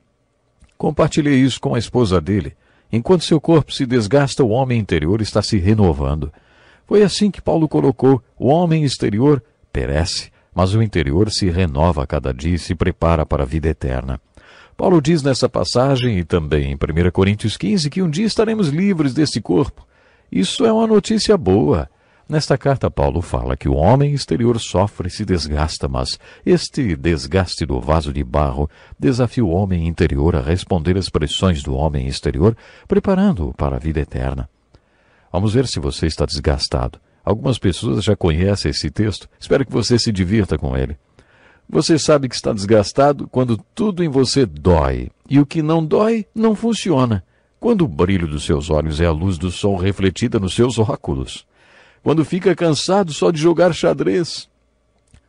Compartilhei isso com a esposa dele. Enquanto seu corpo se desgasta, o homem interior está se renovando. Foi assim que Paulo colocou: o homem exterior perece, mas o interior se renova a cada dia e se prepara para a vida eterna. Paulo diz nessa passagem e também em 1 Coríntios 15 que um dia estaremos livres desse corpo. Isso é uma notícia boa. Nesta carta, Paulo fala que o homem exterior sofre e se desgasta, mas este desgaste do vaso de barro desafia o homem interior a responder às pressões do homem exterior, preparando-o para a vida eterna. Vamos ver se você está desgastado. Algumas pessoas já conhecem esse texto. Espero que você se divirta com ele. Você sabe que está desgastado quando tudo em você dói, e o que não dói não funciona. Quando o brilho dos seus olhos é a luz do sol refletida nos seus óculos. Quando fica cansado só de jogar xadrez.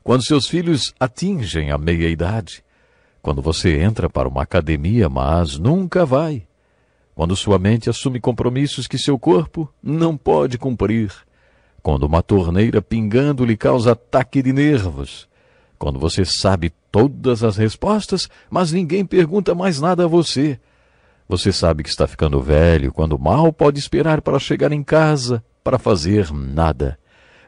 Quando seus filhos atingem a meia-idade. Quando você entra para uma academia, mas nunca vai. Quando sua mente assume compromissos que seu corpo não pode cumprir. Quando uma torneira pingando lhe causa ataque de nervos. Quando você sabe todas as respostas, mas ninguém pergunta mais nada a você. Você sabe que está ficando velho quando mal pode esperar para chegar em casa, para fazer nada.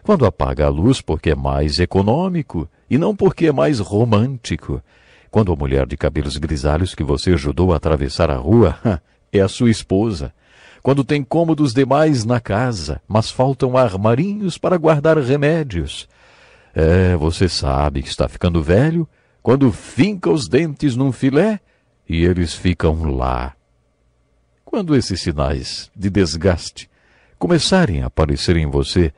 Quando apaga a luz porque é mais econômico e não porque é mais romântico. Quando a mulher de cabelos grisalhos que você ajudou a atravessar a rua é a sua esposa. Quando tem cômodos demais na casa, mas faltam armarinhos para guardar remédios. É, você sabe que está ficando velho quando finca os dentes num filé e eles ficam lá. Quando esses sinais de desgaste começarem a aparecer em você,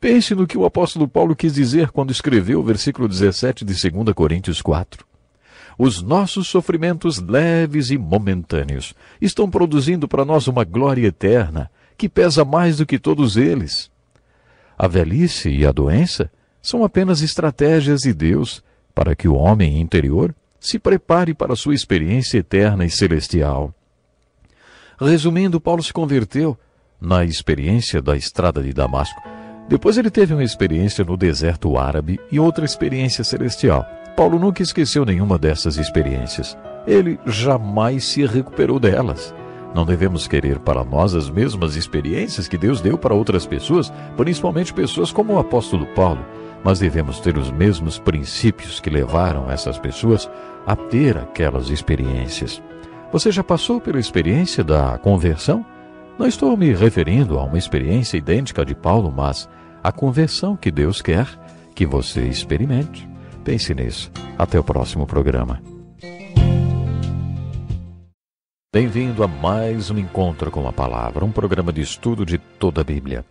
pense no que o apóstolo Paulo quis dizer quando escreveu o versículo 17 de 2 Coríntios 4. Os nossos sofrimentos leves e momentâneos estão produzindo para nós uma glória eterna que pesa mais do que todos eles. A velhice e a doença são apenas estratégias de Deus para que o homem interior se prepare para sua experiência eterna e celestial. Resumindo, Paulo se converteu na experiência da estrada de Damasco. Depois ele teve uma experiência no deserto árabe e outra experiência celestial. Paulo nunca esqueceu nenhuma dessas experiências. Ele jamais se recuperou delas. Não devemos querer para nós as mesmas experiências que Deus deu para outras pessoas, principalmente pessoas como o apóstolo Paulo, mas devemos ter os mesmos princípios que levaram essas pessoas a ter aquelas experiências. Você já passou pela experiência da conversão? Não estou me referindo a uma experiência idêntica de Paulo, mas a conversão que Deus quer que você experimente. Pense nisso. Até o próximo programa. Bem-vindo a mais um Encontro com a Palavra, um programa de estudo de toda a Bíblia.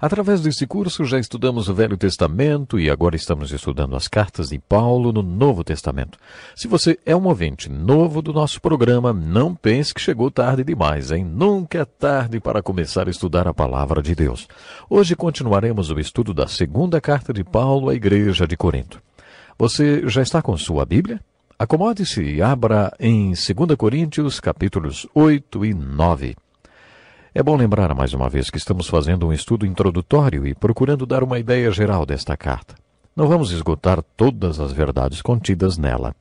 Através desse curso já estudamos o Velho Testamento e agora estamos estudando as cartas de Paulo no Novo Testamento. Se você é um ouvinte novo do nosso programa, não pense que chegou tarde demais, hein? Nunca é tarde para começar a estudar a palavra de Deus. Hoje continuaremos o estudo da segunda carta de Paulo à igreja de Corinto. Você já está com sua Bíblia? Acomode-se e abra em 2 Coríntios, capítulos 8 e 9. É bom lembrar mais uma vez que estamos fazendo um estudo introdutório e procurando dar uma ideia geral desta carta. Não vamos esgotar todas as verdades contidas nela.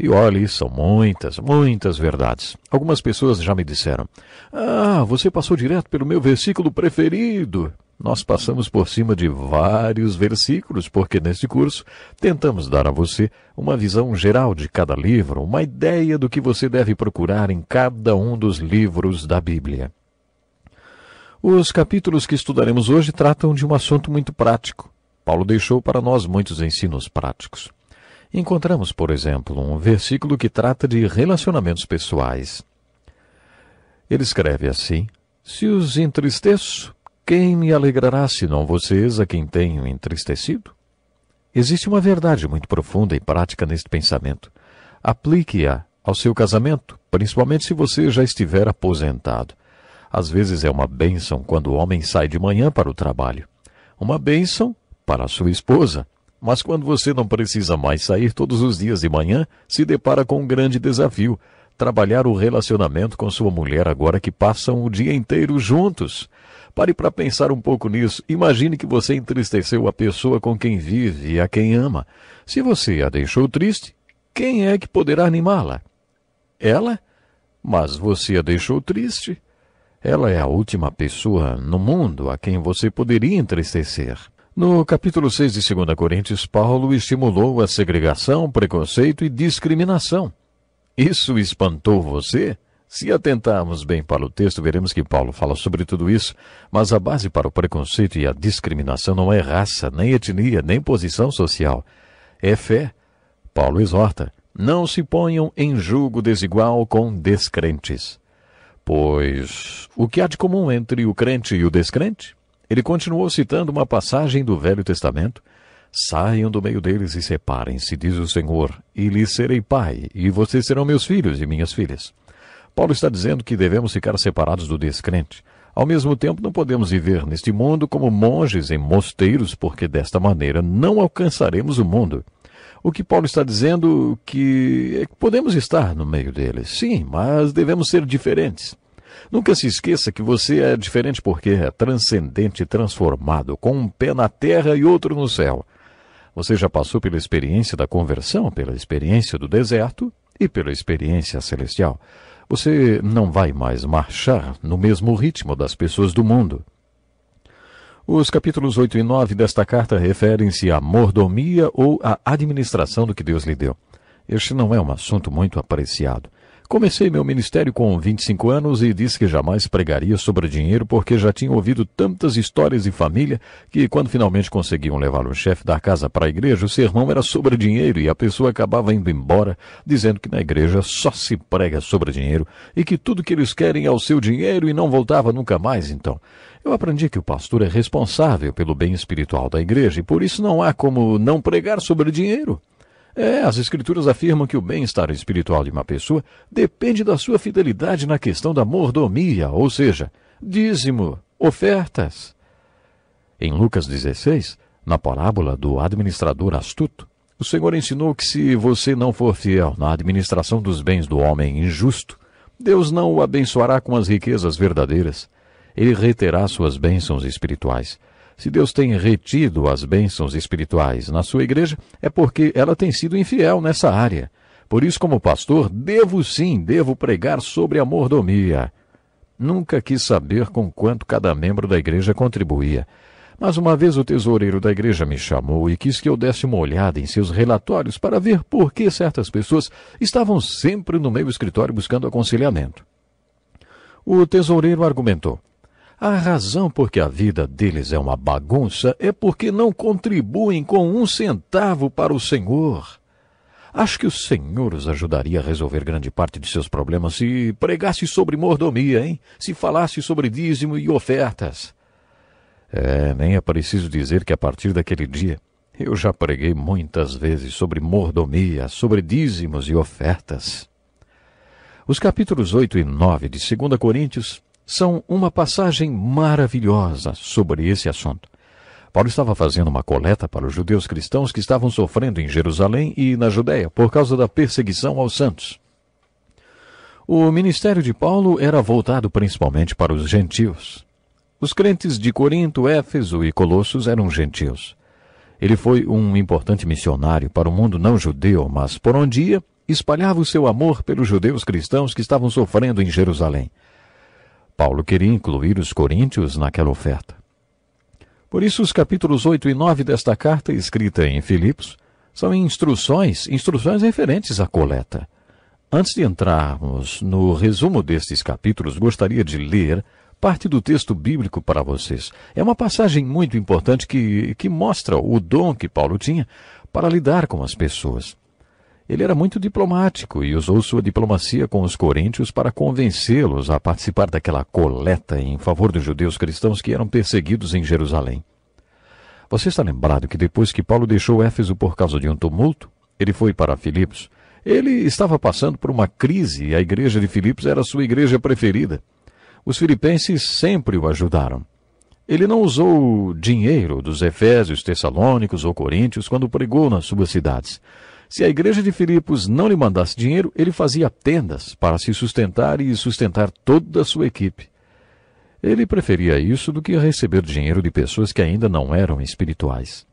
E olhe, são muitas, muitas verdades. Algumas pessoas já me disseram: Ah, você passou direto pelo meu versículo preferido nós passamos por cima de vários versículos, porque neste curso tentamos dar a você uma visão geral de cada livro, uma ideia do que você deve procurar em cada um dos livros da Bíblia. Os capítulos que estudaremos hoje tratam de um assunto muito prático. Paulo deixou para nós muitos ensinos práticos. Encontramos, por exemplo, um versículo que trata de relacionamentos pessoais. Ele escreve assim: Se os entristeço, quem me alegrará senão vocês a quem tenho entristecido? Existe uma verdade muito profunda e prática neste pensamento. Aplique-a ao seu casamento, principalmente se você já estiver aposentado. Às vezes é uma bênção quando o homem sai de manhã para o trabalho. Uma bênção para a sua esposa. Mas quando você não precisa mais sair todos os dias de manhã, se depara com um grande desafio: trabalhar o relacionamento com sua mulher agora que passam o dia inteiro juntos. Pare para pensar um pouco nisso. Imagine que você entristeceu a pessoa com quem vive e a quem ama. Se você a deixou triste, quem é que poderá animá-la? Ela? Mas você a deixou triste. Ela é a última pessoa no mundo a quem você poderia entristecer. No capítulo 6 de 2 Coríntios, Paulo estimulou a segregação, preconceito e discriminação. Isso espantou você? Se atentarmos bem para o texto, veremos que Paulo fala sobre tudo isso, mas a base para o preconceito e a discriminação não é raça, nem etnia, nem posição social. É fé. Paulo exorta: não se ponham em julgo desigual com descrentes. Pois o que há de comum entre o crente e o descrente? Ele continuou citando uma passagem do Velho Testamento. Saiam do meio deles e separem-se, diz o Senhor, e lhes serei pai, e vocês serão meus filhos e minhas filhas. Paulo está dizendo que devemos ficar separados do descrente. Ao mesmo tempo, não podemos viver neste mundo como monges em mosteiros, porque desta maneira não alcançaremos o mundo. O que Paulo está dizendo que é que podemos estar no meio deles, sim, mas devemos ser diferentes. Nunca se esqueça que você é diferente porque é transcendente, transformado, com um pé na terra e outro no céu. Você já passou pela experiência da conversão, pela experiência do deserto e pela experiência celestial. Você não vai mais marchar no mesmo ritmo das pessoas do mundo. Os capítulos 8 e 9 desta carta referem-se à mordomia ou à administração do que Deus lhe deu. Este não é um assunto muito apreciado. Comecei meu ministério com 25 anos e disse que jamais pregaria sobre dinheiro porque já tinha ouvido tantas histórias de família que, quando finalmente conseguiam levar o chefe da casa para a igreja, o sermão era sobre dinheiro e a pessoa acabava indo embora dizendo que na igreja só se prega sobre dinheiro e que tudo que eles querem é o seu dinheiro e não voltava nunca mais então. Eu aprendi que o pastor é responsável pelo bem espiritual da igreja e por isso não há como não pregar sobre dinheiro. É, as Escrituras afirmam que o bem-estar espiritual de uma pessoa depende da sua fidelidade na questão da mordomia, ou seja, dízimo, ofertas. Em Lucas 16, na parábola do administrador astuto, o Senhor ensinou que se você não for fiel na administração dos bens do homem injusto, Deus não o abençoará com as riquezas verdadeiras. Ele reterá suas bênçãos espirituais. Se Deus tem retido as bênçãos espirituais na sua igreja, é porque ela tem sido infiel nessa área. Por isso, como pastor, devo sim, devo pregar sobre a mordomia. Nunca quis saber com quanto cada membro da igreja contribuía. Mas uma vez o tesoureiro da igreja me chamou e quis que eu desse uma olhada em seus relatórios para ver por que certas pessoas estavam sempre no meu escritório buscando aconselhamento. O tesoureiro argumentou: a razão por que a vida deles é uma bagunça é porque não contribuem com um centavo para o Senhor. Acho que o Senhor os ajudaria a resolver grande parte de seus problemas se pregasse sobre mordomia, hein? Se falasse sobre dízimo e ofertas. É, nem é preciso dizer que a partir daquele dia eu já preguei muitas vezes sobre mordomia, sobre dízimos e ofertas. Os capítulos 8 e 9 de 2 Coríntios são uma passagem maravilhosa sobre esse assunto. Paulo estava fazendo uma coleta para os judeus cristãos que estavam sofrendo em Jerusalém e na Judéia por causa da perseguição aos santos. O ministério de Paulo era voltado principalmente para os gentios. Os crentes de Corinto, Éfeso e Colossos eram gentios. Ele foi um importante missionário para o mundo não judeu, mas por um dia espalhava o seu amor pelos judeus cristãos que estavam sofrendo em Jerusalém. Paulo queria incluir os coríntios naquela oferta. Por isso, os capítulos 8 e 9 desta carta, escrita em Filipos, são instruções, instruções referentes à coleta. Antes de entrarmos no resumo destes capítulos, gostaria de ler parte do texto bíblico para vocês. É uma passagem muito importante que, que mostra o dom que Paulo tinha para lidar com as pessoas. Ele era muito diplomático e usou sua diplomacia com os coríntios para convencê-los a participar daquela coleta em favor dos judeus cristãos que eram perseguidos em Jerusalém. Você está lembrado que depois que Paulo deixou Éfeso por causa de um tumulto, ele foi para Filipos. Ele estava passando por uma crise e a igreja de Filipos era sua igreja preferida. Os filipenses sempre o ajudaram. Ele não usou dinheiro dos Efésios, Tessalônicos ou Coríntios quando pregou nas suas cidades. Se a igreja de Filipos não lhe mandasse dinheiro, ele fazia tendas para se sustentar e sustentar toda a sua equipe. Ele preferia isso do que receber dinheiro de pessoas que ainda não eram espirituais.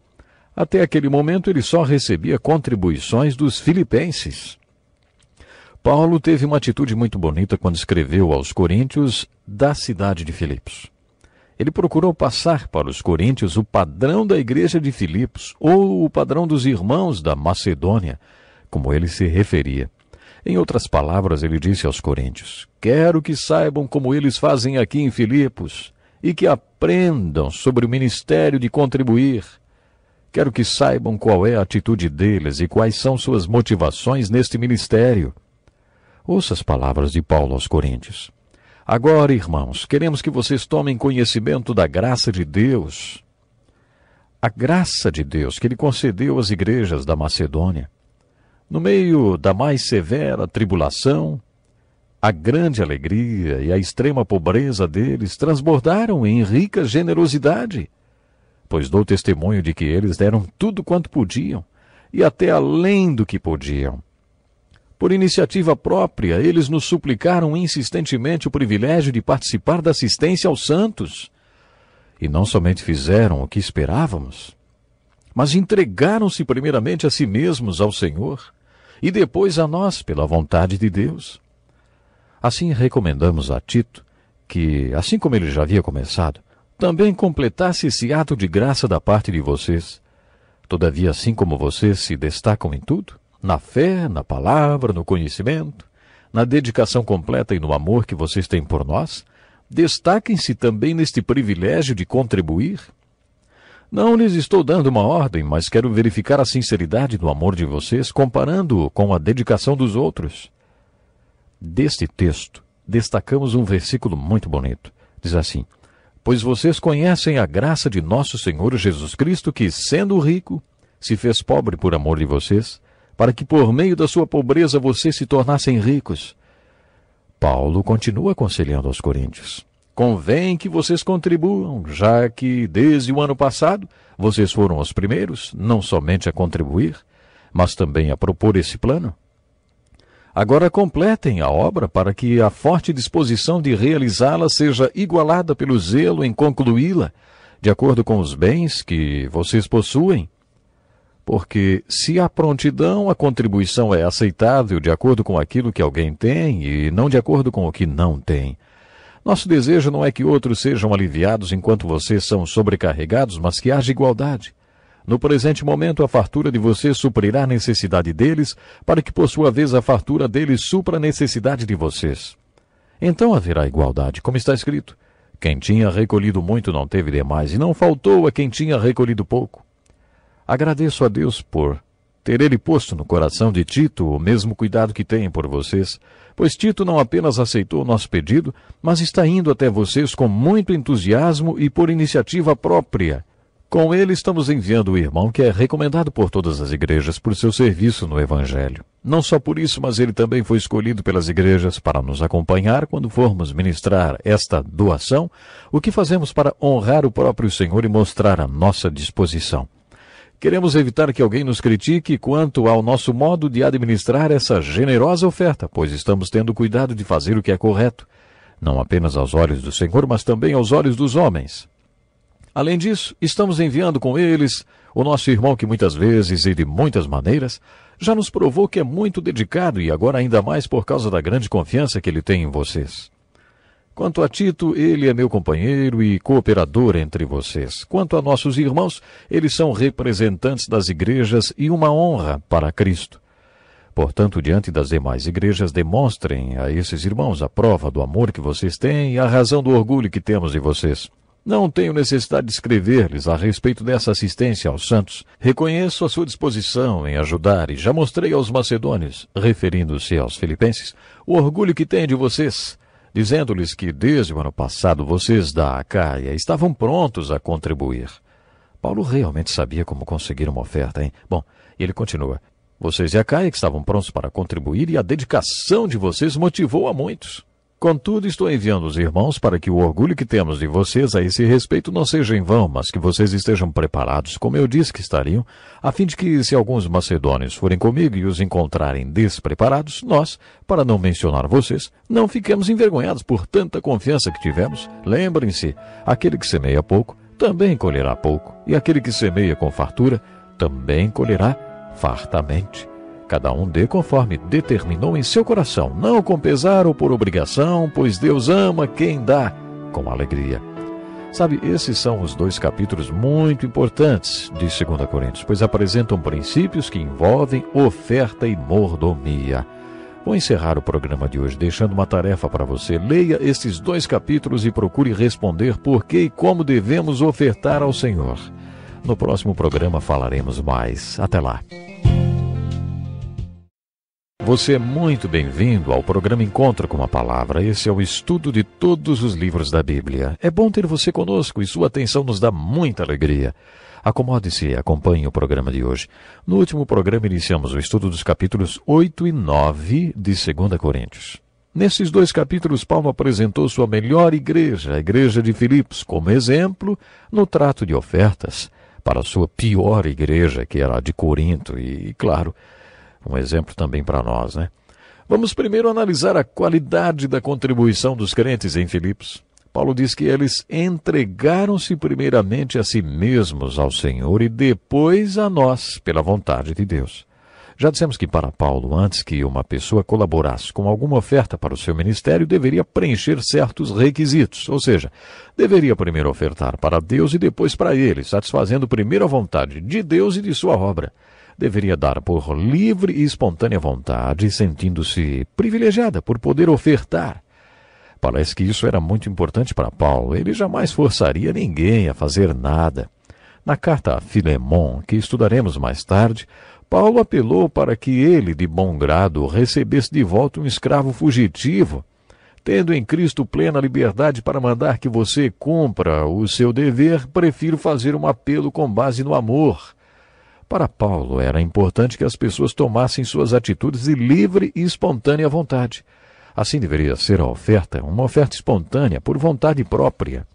Até aquele momento ele só recebia contribuições dos filipenses. Paulo teve uma atitude muito bonita quando escreveu aos coríntios da cidade de Filipos. Ele procurou passar para os coríntios o padrão da igreja de Filipos, ou o padrão dos irmãos da Macedônia, como ele se referia. Em outras palavras, ele disse aos coríntios: Quero que saibam como eles fazem aqui em Filipos e que aprendam sobre o ministério de contribuir. Quero que saibam qual é a atitude deles e quais são suas motivações neste ministério. Ouça as palavras de Paulo aos Coríntios. Agora, irmãos, queremos que vocês tomem conhecimento da graça de Deus. A graça de Deus que ele concedeu às igrejas da Macedônia. No meio da mais severa tribulação, a grande alegria e a extrema pobreza deles transbordaram em rica generosidade, pois dou testemunho de que eles deram tudo quanto podiam e até além do que podiam por iniciativa própria, eles nos suplicaram insistentemente o privilégio de participar da assistência aos santos. E não somente fizeram o que esperávamos, mas entregaram-se primeiramente a si mesmos ao Senhor e depois a nós pela vontade de Deus. Assim recomendamos a Tito que, assim como ele já havia começado, também completasse esse ato de graça da parte de vocês. Todavia, assim como vocês se destacam em tudo, na fé, na palavra, no conhecimento, na dedicação completa e no amor que vocês têm por nós, destaquem-se também neste privilégio de contribuir. Não lhes estou dando uma ordem, mas quero verificar a sinceridade do amor de vocês comparando-o com a dedicação dos outros. Deste texto, destacamos um versículo muito bonito. Diz assim: Pois vocês conhecem a graça de nosso Senhor Jesus Cristo, que, sendo rico, se fez pobre por amor de vocês, para que por meio da sua pobreza vocês se tornassem ricos. Paulo continua aconselhando aos coríntios. Convém que vocês contribuam, já que desde o ano passado vocês foram os primeiros, não somente a contribuir, mas também a propor esse plano. Agora completem a obra para que a forte disposição de realizá-la seja igualada pelo zelo em concluí-la, de acordo com os bens que vocês possuem, porque se a prontidão, a contribuição é aceitável de acordo com aquilo que alguém tem e não de acordo com o que não tem. Nosso desejo não é que outros sejam aliviados enquanto vocês são sobrecarregados, mas que haja igualdade. No presente momento, a fartura de vocês suprirá a necessidade deles, para que, por sua vez, a fartura deles supra a necessidade de vocês. Então haverá igualdade, como está escrito. Quem tinha recolhido muito não teve demais, e não faltou a quem tinha recolhido pouco. Agradeço a Deus por ter ele posto no coração de Tito o mesmo cuidado que tem por vocês, pois Tito não apenas aceitou nosso pedido, mas está indo até vocês com muito entusiasmo e por iniciativa própria. Com ele estamos enviando o irmão que é recomendado por todas as igrejas por seu serviço no Evangelho. Não só por isso, mas ele também foi escolhido pelas igrejas para nos acompanhar quando formos ministrar esta doação, o que fazemos para honrar o próprio Senhor e mostrar a nossa disposição. Queremos evitar que alguém nos critique quanto ao nosso modo de administrar essa generosa oferta, pois estamos tendo cuidado de fazer o que é correto, não apenas aos olhos do Senhor, mas também aos olhos dos homens. Além disso, estamos enviando com eles o nosso irmão que muitas vezes e de muitas maneiras já nos provou que é muito dedicado e agora ainda mais por causa da grande confiança que ele tem em vocês. Quanto a Tito, ele é meu companheiro e cooperador entre vocês. Quanto a nossos irmãos, eles são representantes das igrejas e uma honra para Cristo. Portanto, diante das demais igrejas, demonstrem a esses irmãos a prova do amor que vocês têm e a razão do orgulho que temos de vocês. Não tenho necessidade de escrever-lhes a respeito dessa assistência aos santos. Reconheço a sua disposição em ajudar e já mostrei aos macedônios, referindo-se aos filipenses, o orgulho que têm de vocês dizendo-lhes que desde o ano passado vocês da Acaia estavam prontos a contribuir. Paulo realmente sabia como conseguir uma oferta, hein? Bom, ele continua. Vocês e a Caia que estavam prontos para contribuir e a dedicação de vocês motivou a muitos. Contudo, estou enviando os irmãos para que o orgulho que temos de vocês a esse respeito não seja em vão, mas que vocês estejam preparados, como eu disse que estariam, a fim de que, se alguns macedônios forem comigo e os encontrarem despreparados, nós, para não mencionar vocês, não fiquemos envergonhados por tanta confiança que tivemos. Lembrem-se, aquele que semeia pouco, também colherá pouco, e aquele que semeia com fartura, também colherá fartamente. Cada um dê conforme determinou em seu coração, não com pesar ou por obrigação, pois Deus ama quem dá com alegria. Sabe, esses são os dois capítulos muito importantes de 2 Coríntios, pois apresentam princípios que envolvem oferta e mordomia. Vou encerrar o programa de hoje deixando uma tarefa para você. Leia esses dois capítulos e procure responder por que e como devemos ofertar ao Senhor. No próximo programa falaremos mais. Até lá. Você é muito bem-vindo ao programa Encontro com a Palavra. Esse é o estudo de todos os livros da Bíblia. É bom ter você conosco e sua atenção nos dá muita alegria. Acomode-se e acompanhe o programa de hoje. No último programa iniciamos o estudo dos capítulos 8 e 9 de 2 Coríntios. Nesses dois capítulos, Paulo apresentou sua melhor igreja, a igreja de Filipos, como exemplo no trato de ofertas para sua pior igreja, que era a de Corinto, e, claro, um exemplo também para nós, né? Vamos primeiro analisar a qualidade da contribuição dos crentes em Filipos. Paulo diz que eles entregaram-se primeiramente a si mesmos ao Senhor e depois a nós, pela vontade de Deus. Já dissemos que para Paulo, antes que uma pessoa colaborasse com alguma oferta para o seu ministério, deveria preencher certos requisitos, ou seja, deveria primeiro ofertar para Deus e depois para ele, satisfazendo primeiro a vontade de Deus e de sua obra deveria dar por livre e espontânea vontade, sentindo-se privilegiada por poder ofertar. Parece que isso era muito importante para Paulo. Ele jamais forçaria ninguém a fazer nada. Na carta a Filemon, que estudaremos mais tarde, Paulo apelou para que ele, de bom grado, recebesse de volta um escravo fugitivo, tendo em Cristo plena liberdade para mandar que você cumpra o seu dever, prefiro fazer um apelo com base no amor. Para Paulo era importante que as pessoas tomassem suas atitudes de livre e espontânea vontade. Assim deveria ser a oferta, uma oferta espontânea, por vontade própria.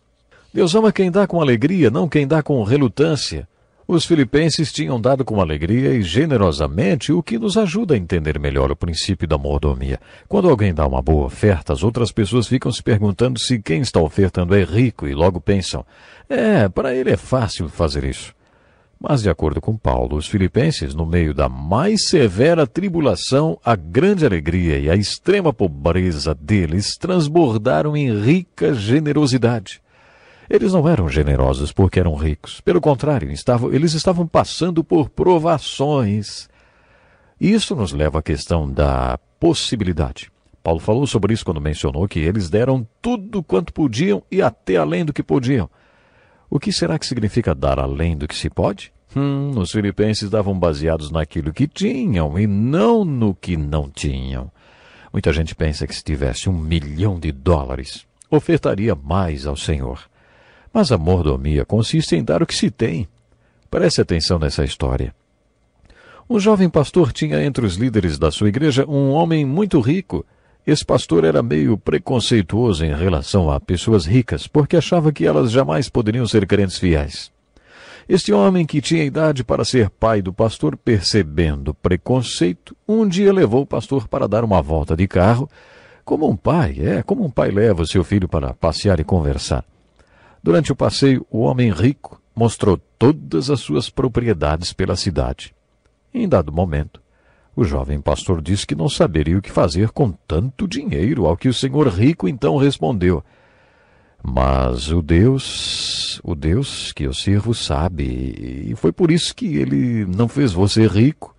Deus ama quem dá com alegria, não quem dá com relutância. Os filipenses tinham dado com alegria e generosamente, o que nos ajuda a entender melhor o princípio da mordomia. Quando alguém dá uma boa oferta, as outras pessoas ficam se perguntando se quem está ofertando é rico e logo pensam: é, para ele é fácil fazer isso. Mas, de acordo com Paulo, os filipenses, no meio da mais severa tribulação, a grande alegria e a extrema pobreza deles transbordaram em rica generosidade. Eles não eram generosos porque eram ricos. Pelo contrário, estavam, eles estavam passando por provações. Isso nos leva à questão da possibilidade. Paulo falou sobre isso quando mencionou que eles deram tudo quanto podiam e até além do que podiam. O que será que significa dar além do que se pode? Hum, os filipenses davam baseados naquilo que tinham e não no que não tinham. Muita gente pensa que se tivesse um milhão de dólares, ofertaria mais ao Senhor. Mas a mordomia consiste em dar o que se tem. Preste atenção nessa história. Um jovem pastor tinha entre os líderes da sua igreja um homem muito rico esse pastor era meio preconceituoso em relação a pessoas ricas, porque achava que elas jamais poderiam ser crentes fiéis. Este homem, que tinha idade para ser pai do pastor, percebendo preconceito, um dia levou o pastor para dar uma volta de carro, como um pai, é, como um pai leva o seu filho para passear e conversar. Durante o passeio, o homem rico mostrou todas as suas propriedades pela cidade. Em dado momento, o jovem pastor disse que não saberia o que fazer com tanto dinheiro, ao que o senhor rico então respondeu: Mas o Deus, o Deus que eu sirvo sabe, e foi por isso que ele não fez você rico.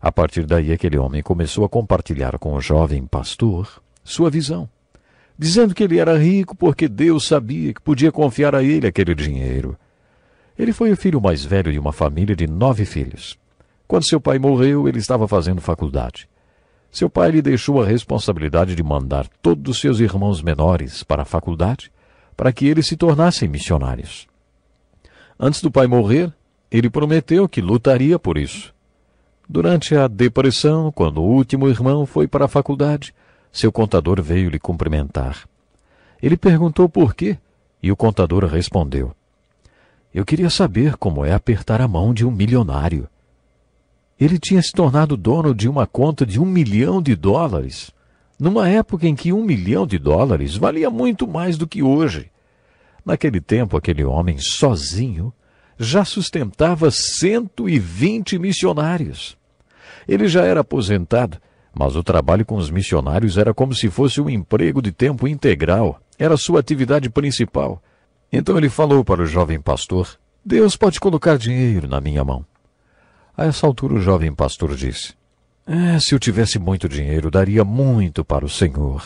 A partir daí, aquele homem começou a compartilhar com o jovem pastor sua visão, dizendo que ele era rico porque Deus sabia que podia confiar a ele aquele dinheiro. Ele foi o filho mais velho de uma família de nove filhos. Quando seu pai morreu, ele estava fazendo faculdade. Seu pai lhe deixou a responsabilidade de mandar todos os seus irmãos menores para a faculdade para que eles se tornassem missionários. Antes do pai morrer, ele prometeu que lutaria por isso. Durante a depressão, quando o último irmão foi para a faculdade, seu contador veio lhe cumprimentar. Ele perguntou por quê e o contador respondeu: Eu queria saber como é apertar a mão de um milionário. Ele tinha se tornado dono de uma conta de um milhão de dólares, numa época em que um milhão de dólares valia muito mais do que hoje. Naquele tempo, aquele homem, sozinho, já sustentava 120 missionários. Ele já era aposentado, mas o trabalho com os missionários era como se fosse um emprego de tempo integral, era sua atividade principal. Então ele falou para o jovem pastor: Deus pode colocar dinheiro na minha mão. A essa altura, o jovem pastor disse: "É, Se eu tivesse muito dinheiro, daria muito para o senhor.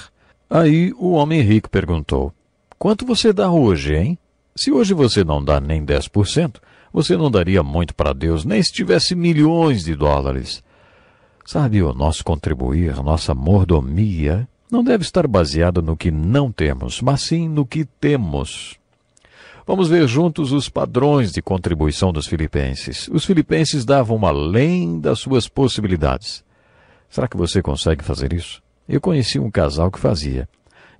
Aí o homem rico perguntou: Quanto você dá hoje, hein? Se hoje você não dá nem 10%, você não daria muito para Deus, nem se tivesse milhões de dólares. Sabe, o nosso contribuir, nossa mordomia, não deve estar baseada no que não temos, mas sim no que temos. Vamos ver juntos os padrões de contribuição dos filipenses. Os filipenses davam além das suas possibilidades. Será que você consegue fazer isso? Eu conheci um casal que fazia.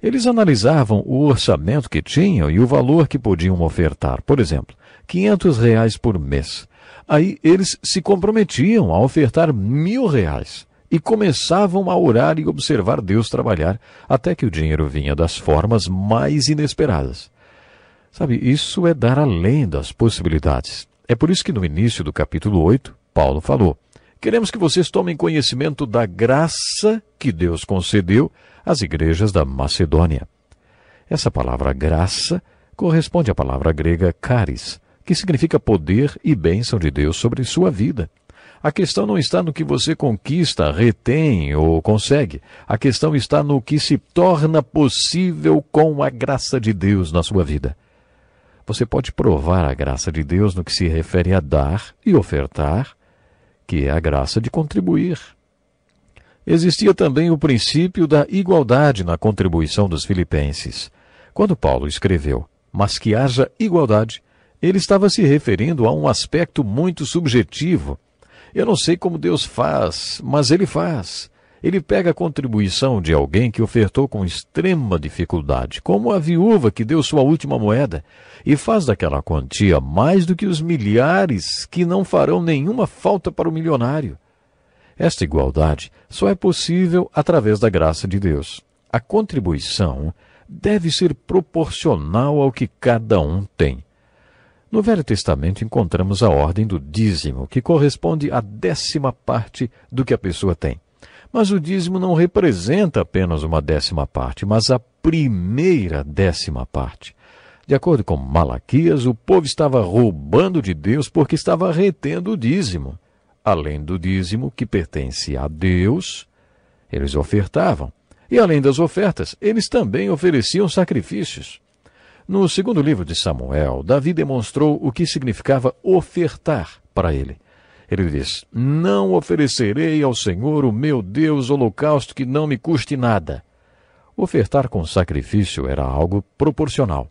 Eles analisavam o orçamento que tinham e o valor que podiam ofertar. Por exemplo, 500 reais por mês. Aí eles se comprometiam a ofertar mil reais e começavam a orar e observar Deus trabalhar até que o dinheiro vinha das formas mais inesperadas. Sabe, isso é dar além das possibilidades. É por isso que no início do capítulo 8, Paulo falou: Queremos que vocês tomem conhecimento da graça que Deus concedeu às igrejas da Macedônia. Essa palavra graça corresponde à palavra grega caris, que significa poder e bênção de Deus sobre sua vida. A questão não está no que você conquista, retém ou consegue. A questão está no que se torna possível com a graça de Deus na sua vida. Você pode provar a graça de Deus no que se refere a dar e ofertar, que é a graça de contribuir. Existia também o princípio da igualdade na contribuição dos filipenses. Quando Paulo escreveu, mas que haja igualdade, ele estava se referindo a um aspecto muito subjetivo. Eu não sei como Deus faz, mas Ele faz. Ele pega a contribuição de alguém que ofertou com extrema dificuldade, como a viúva que deu sua última moeda, e faz daquela quantia mais do que os milhares que não farão nenhuma falta para o milionário. Esta igualdade só é possível através da graça de Deus. A contribuição deve ser proporcional ao que cada um tem. No Velho Testamento encontramos a ordem do dízimo, que corresponde à décima parte do que a pessoa tem. Mas o dízimo não representa apenas uma décima parte, mas a primeira décima parte. De acordo com Malaquias, o povo estava roubando de Deus porque estava retendo o dízimo. Além do dízimo que pertence a Deus, eles ofertavam. E além das ofertas, eles também ofereciam sacrifícios. No segundo livro de Samuel, Davi demonstrou o que significava ofertar para ele. Ele diz: Não oferecerei ao Senhor, o meu Deus, holocausto que não me custe nada. Ofertar com sacrifício era algo proporcional.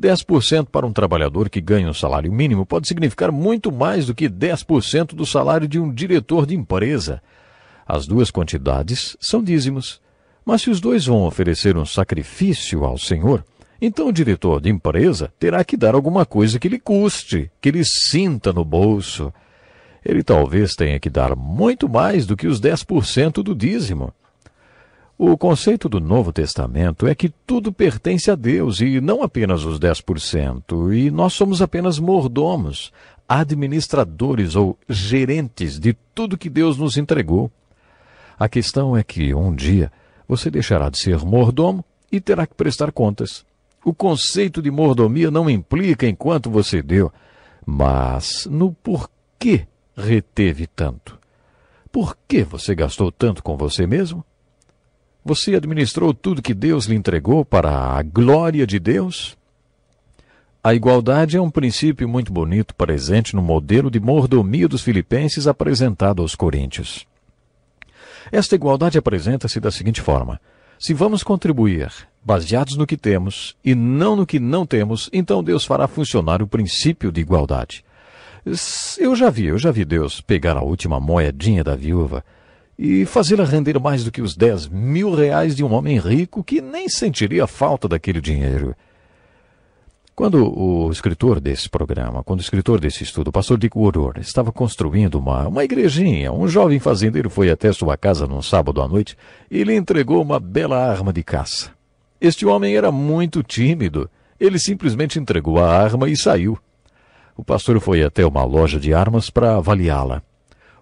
10% para um trabalhador que ganha um salário mínimo pode significar muito mais do que 10% do salário de um diretor de empresa. As duas quantidades são dízimos. Mas se os dois vão oferecer um sacrifício ao Senhor, então o diretor de empresa terá que dar alguma coisa que lhe custe, que lhe sinta no bolso ele talvez tenha que dar muito mais do que os 10% do dízimo. O conceito do Novo Testamento é que tudo pertence a Deus e não apenas os 10%, e nós somos apenas mordomos, administradores ou gerentes de tudo que Deus nos entregou. A questão é que um dia você deixará de ser mordomo e terá que prestar contas. O conceito de mordomia não implica em quanto você deu, mas no porquê reteve tanto? Por que você gastou tanto com você mesmo? Você administrou tudo que Deus lhe entregou para a glória de Deus? A igualdade é um princípio muito bonito presente no modelo de mordomia dos filipenses apresentado aos coríntios. Esta igualdade apresenta-se da seguinte forma: se vamos contribuir baseados no que temos e não no que não temos, então Deus fará funcionar o princípio de igualdade. Eu já vi, eu já vi Deus pegar a última moedinha da viúva e fazê-la render mais do que os dez mil reais de um homem rico que nem sentiria falta daquele dinheiro. Quando o escritor desse programa, quando o escritor desse estudo, o pastor Dick Woodward, estava construindo uma, uma igrejinha, um jovem fazendeiro foi até sua casa num sábado à noite e lhe entregou uma bela arma de caça. Este homem era muito tímido. Ele simplesmente entregou a arma e saiu. O pastor foi até uma loja de armas para avaliá-la.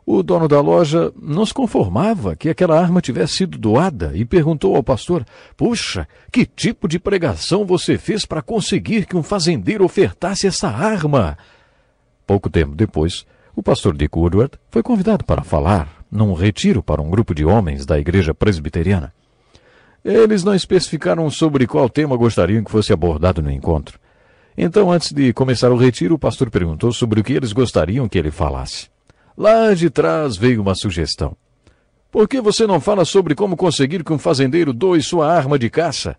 O dono da loja não se conformava que aquela arma tivesse sido doada e perguntou ao pastor: Puxa, que tipo de pregação você fez para conseguir que um fazendeiro ofertasse essa arma? Pouco tempo depois, o pastor Dick Woodward foi convidado para falar num retiro para um grupo de homens da igreja presbiteriana. Eles não especificaram sobre qual tema gostariam que fosse abordado no encontro. Então, antes de começar o retiro, o pastor perguntou sobre o que eles gostariam que ele falasse. Lá de trás veio uma sugestão. Por que você não fala sobre como conseguir que um fazendeiro doe sua arma de caça?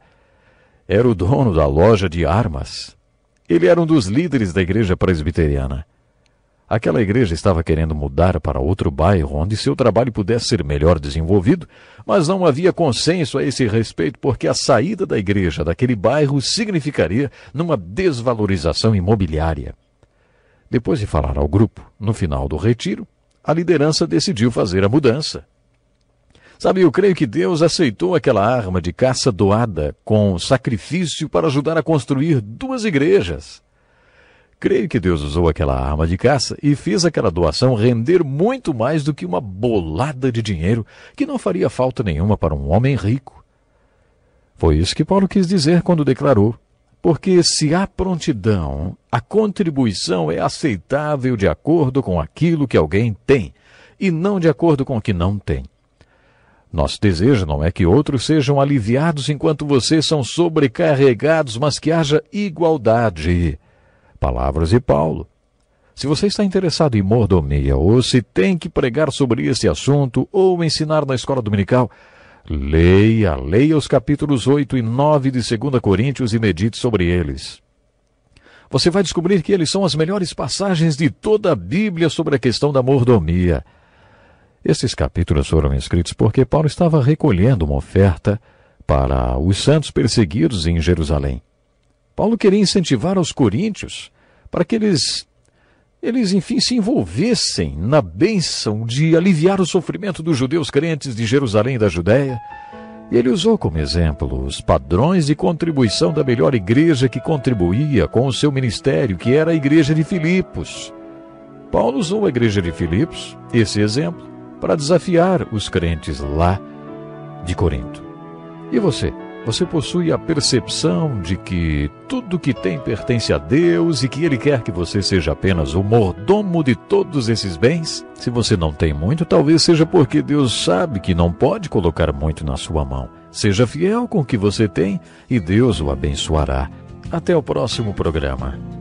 Era o dono da loja de armas. Ele era um dos líderes da igreja presbiteriana. Aquela igreja estava querendo mudar para outro bairro onde seu trabalho pudesse ser melhor desenvolvido, mas não havia consenso a esse respeito porque a saída da igreja daquele bairro significaria numa desvalorização imobiliária. Depois de falar ao grupo no final do retiro, a liderança decidiu fazer a mudança. Sabe, eu creio que Deus aceitou aquela arma de caça doada com sacrifício para ajudar a construir duas igrejas. Creio que Deus usou aquela arma de caça e fez aquela doação render muito mais do que uma bolada de dinheiro que não faria falta nenhuma para um homem rico. Foi isso que Paulo quis dizer quando declarou: Porque se há prontidão, a contribuição é aceitável de acordo com aquilo que alguém tem, e não de acordo com o que não tem. Nosso desejo não é que outros sejam aliviados enquanto vocês são sobrecarregados, mas que haja igualdade. Palavras de Paulo. Se você está interessado em mordomia, ou se tem que pregar sobre esse assunto, ou ensinar na escola dominical, leia, leia os capítulos 8 e 9 de 2 Coríntios e medite sobre eles. Você vai descobrir que eles são as melhores passagens de toda a Bíblia sobre a questão da mordomia. Esses capítulos foram escritos porque Paulo estava recolhendo uma oferta para os santos perseguidos em Jerusalém. Paulo queria incentivar os coríntios para que eles, eles enfim, se envolvessem na bênção de aliviar o sofrimento dos judeus crentes de Jerusalém e da Judéia. E ele usou como exemplo os padrões de contribuição da melhor igreja que contribuía com o seu ministério, que era a igreja de Filipos. Paulo usou a igreja de Filipos, esse exemplo, para desafiar os crentes lá de Corinto. E você? Você possui a percepção de que tudo que tem pertence a Deus e que Ele quer que você seja apenas o mordomo de todos esses bens? Se você não tem muito, talvez seja porque Deus sabe que não pode colocar muito na sua mão. Seja fiel com o que você tem e Deus o abençoará. Até o próximo programa.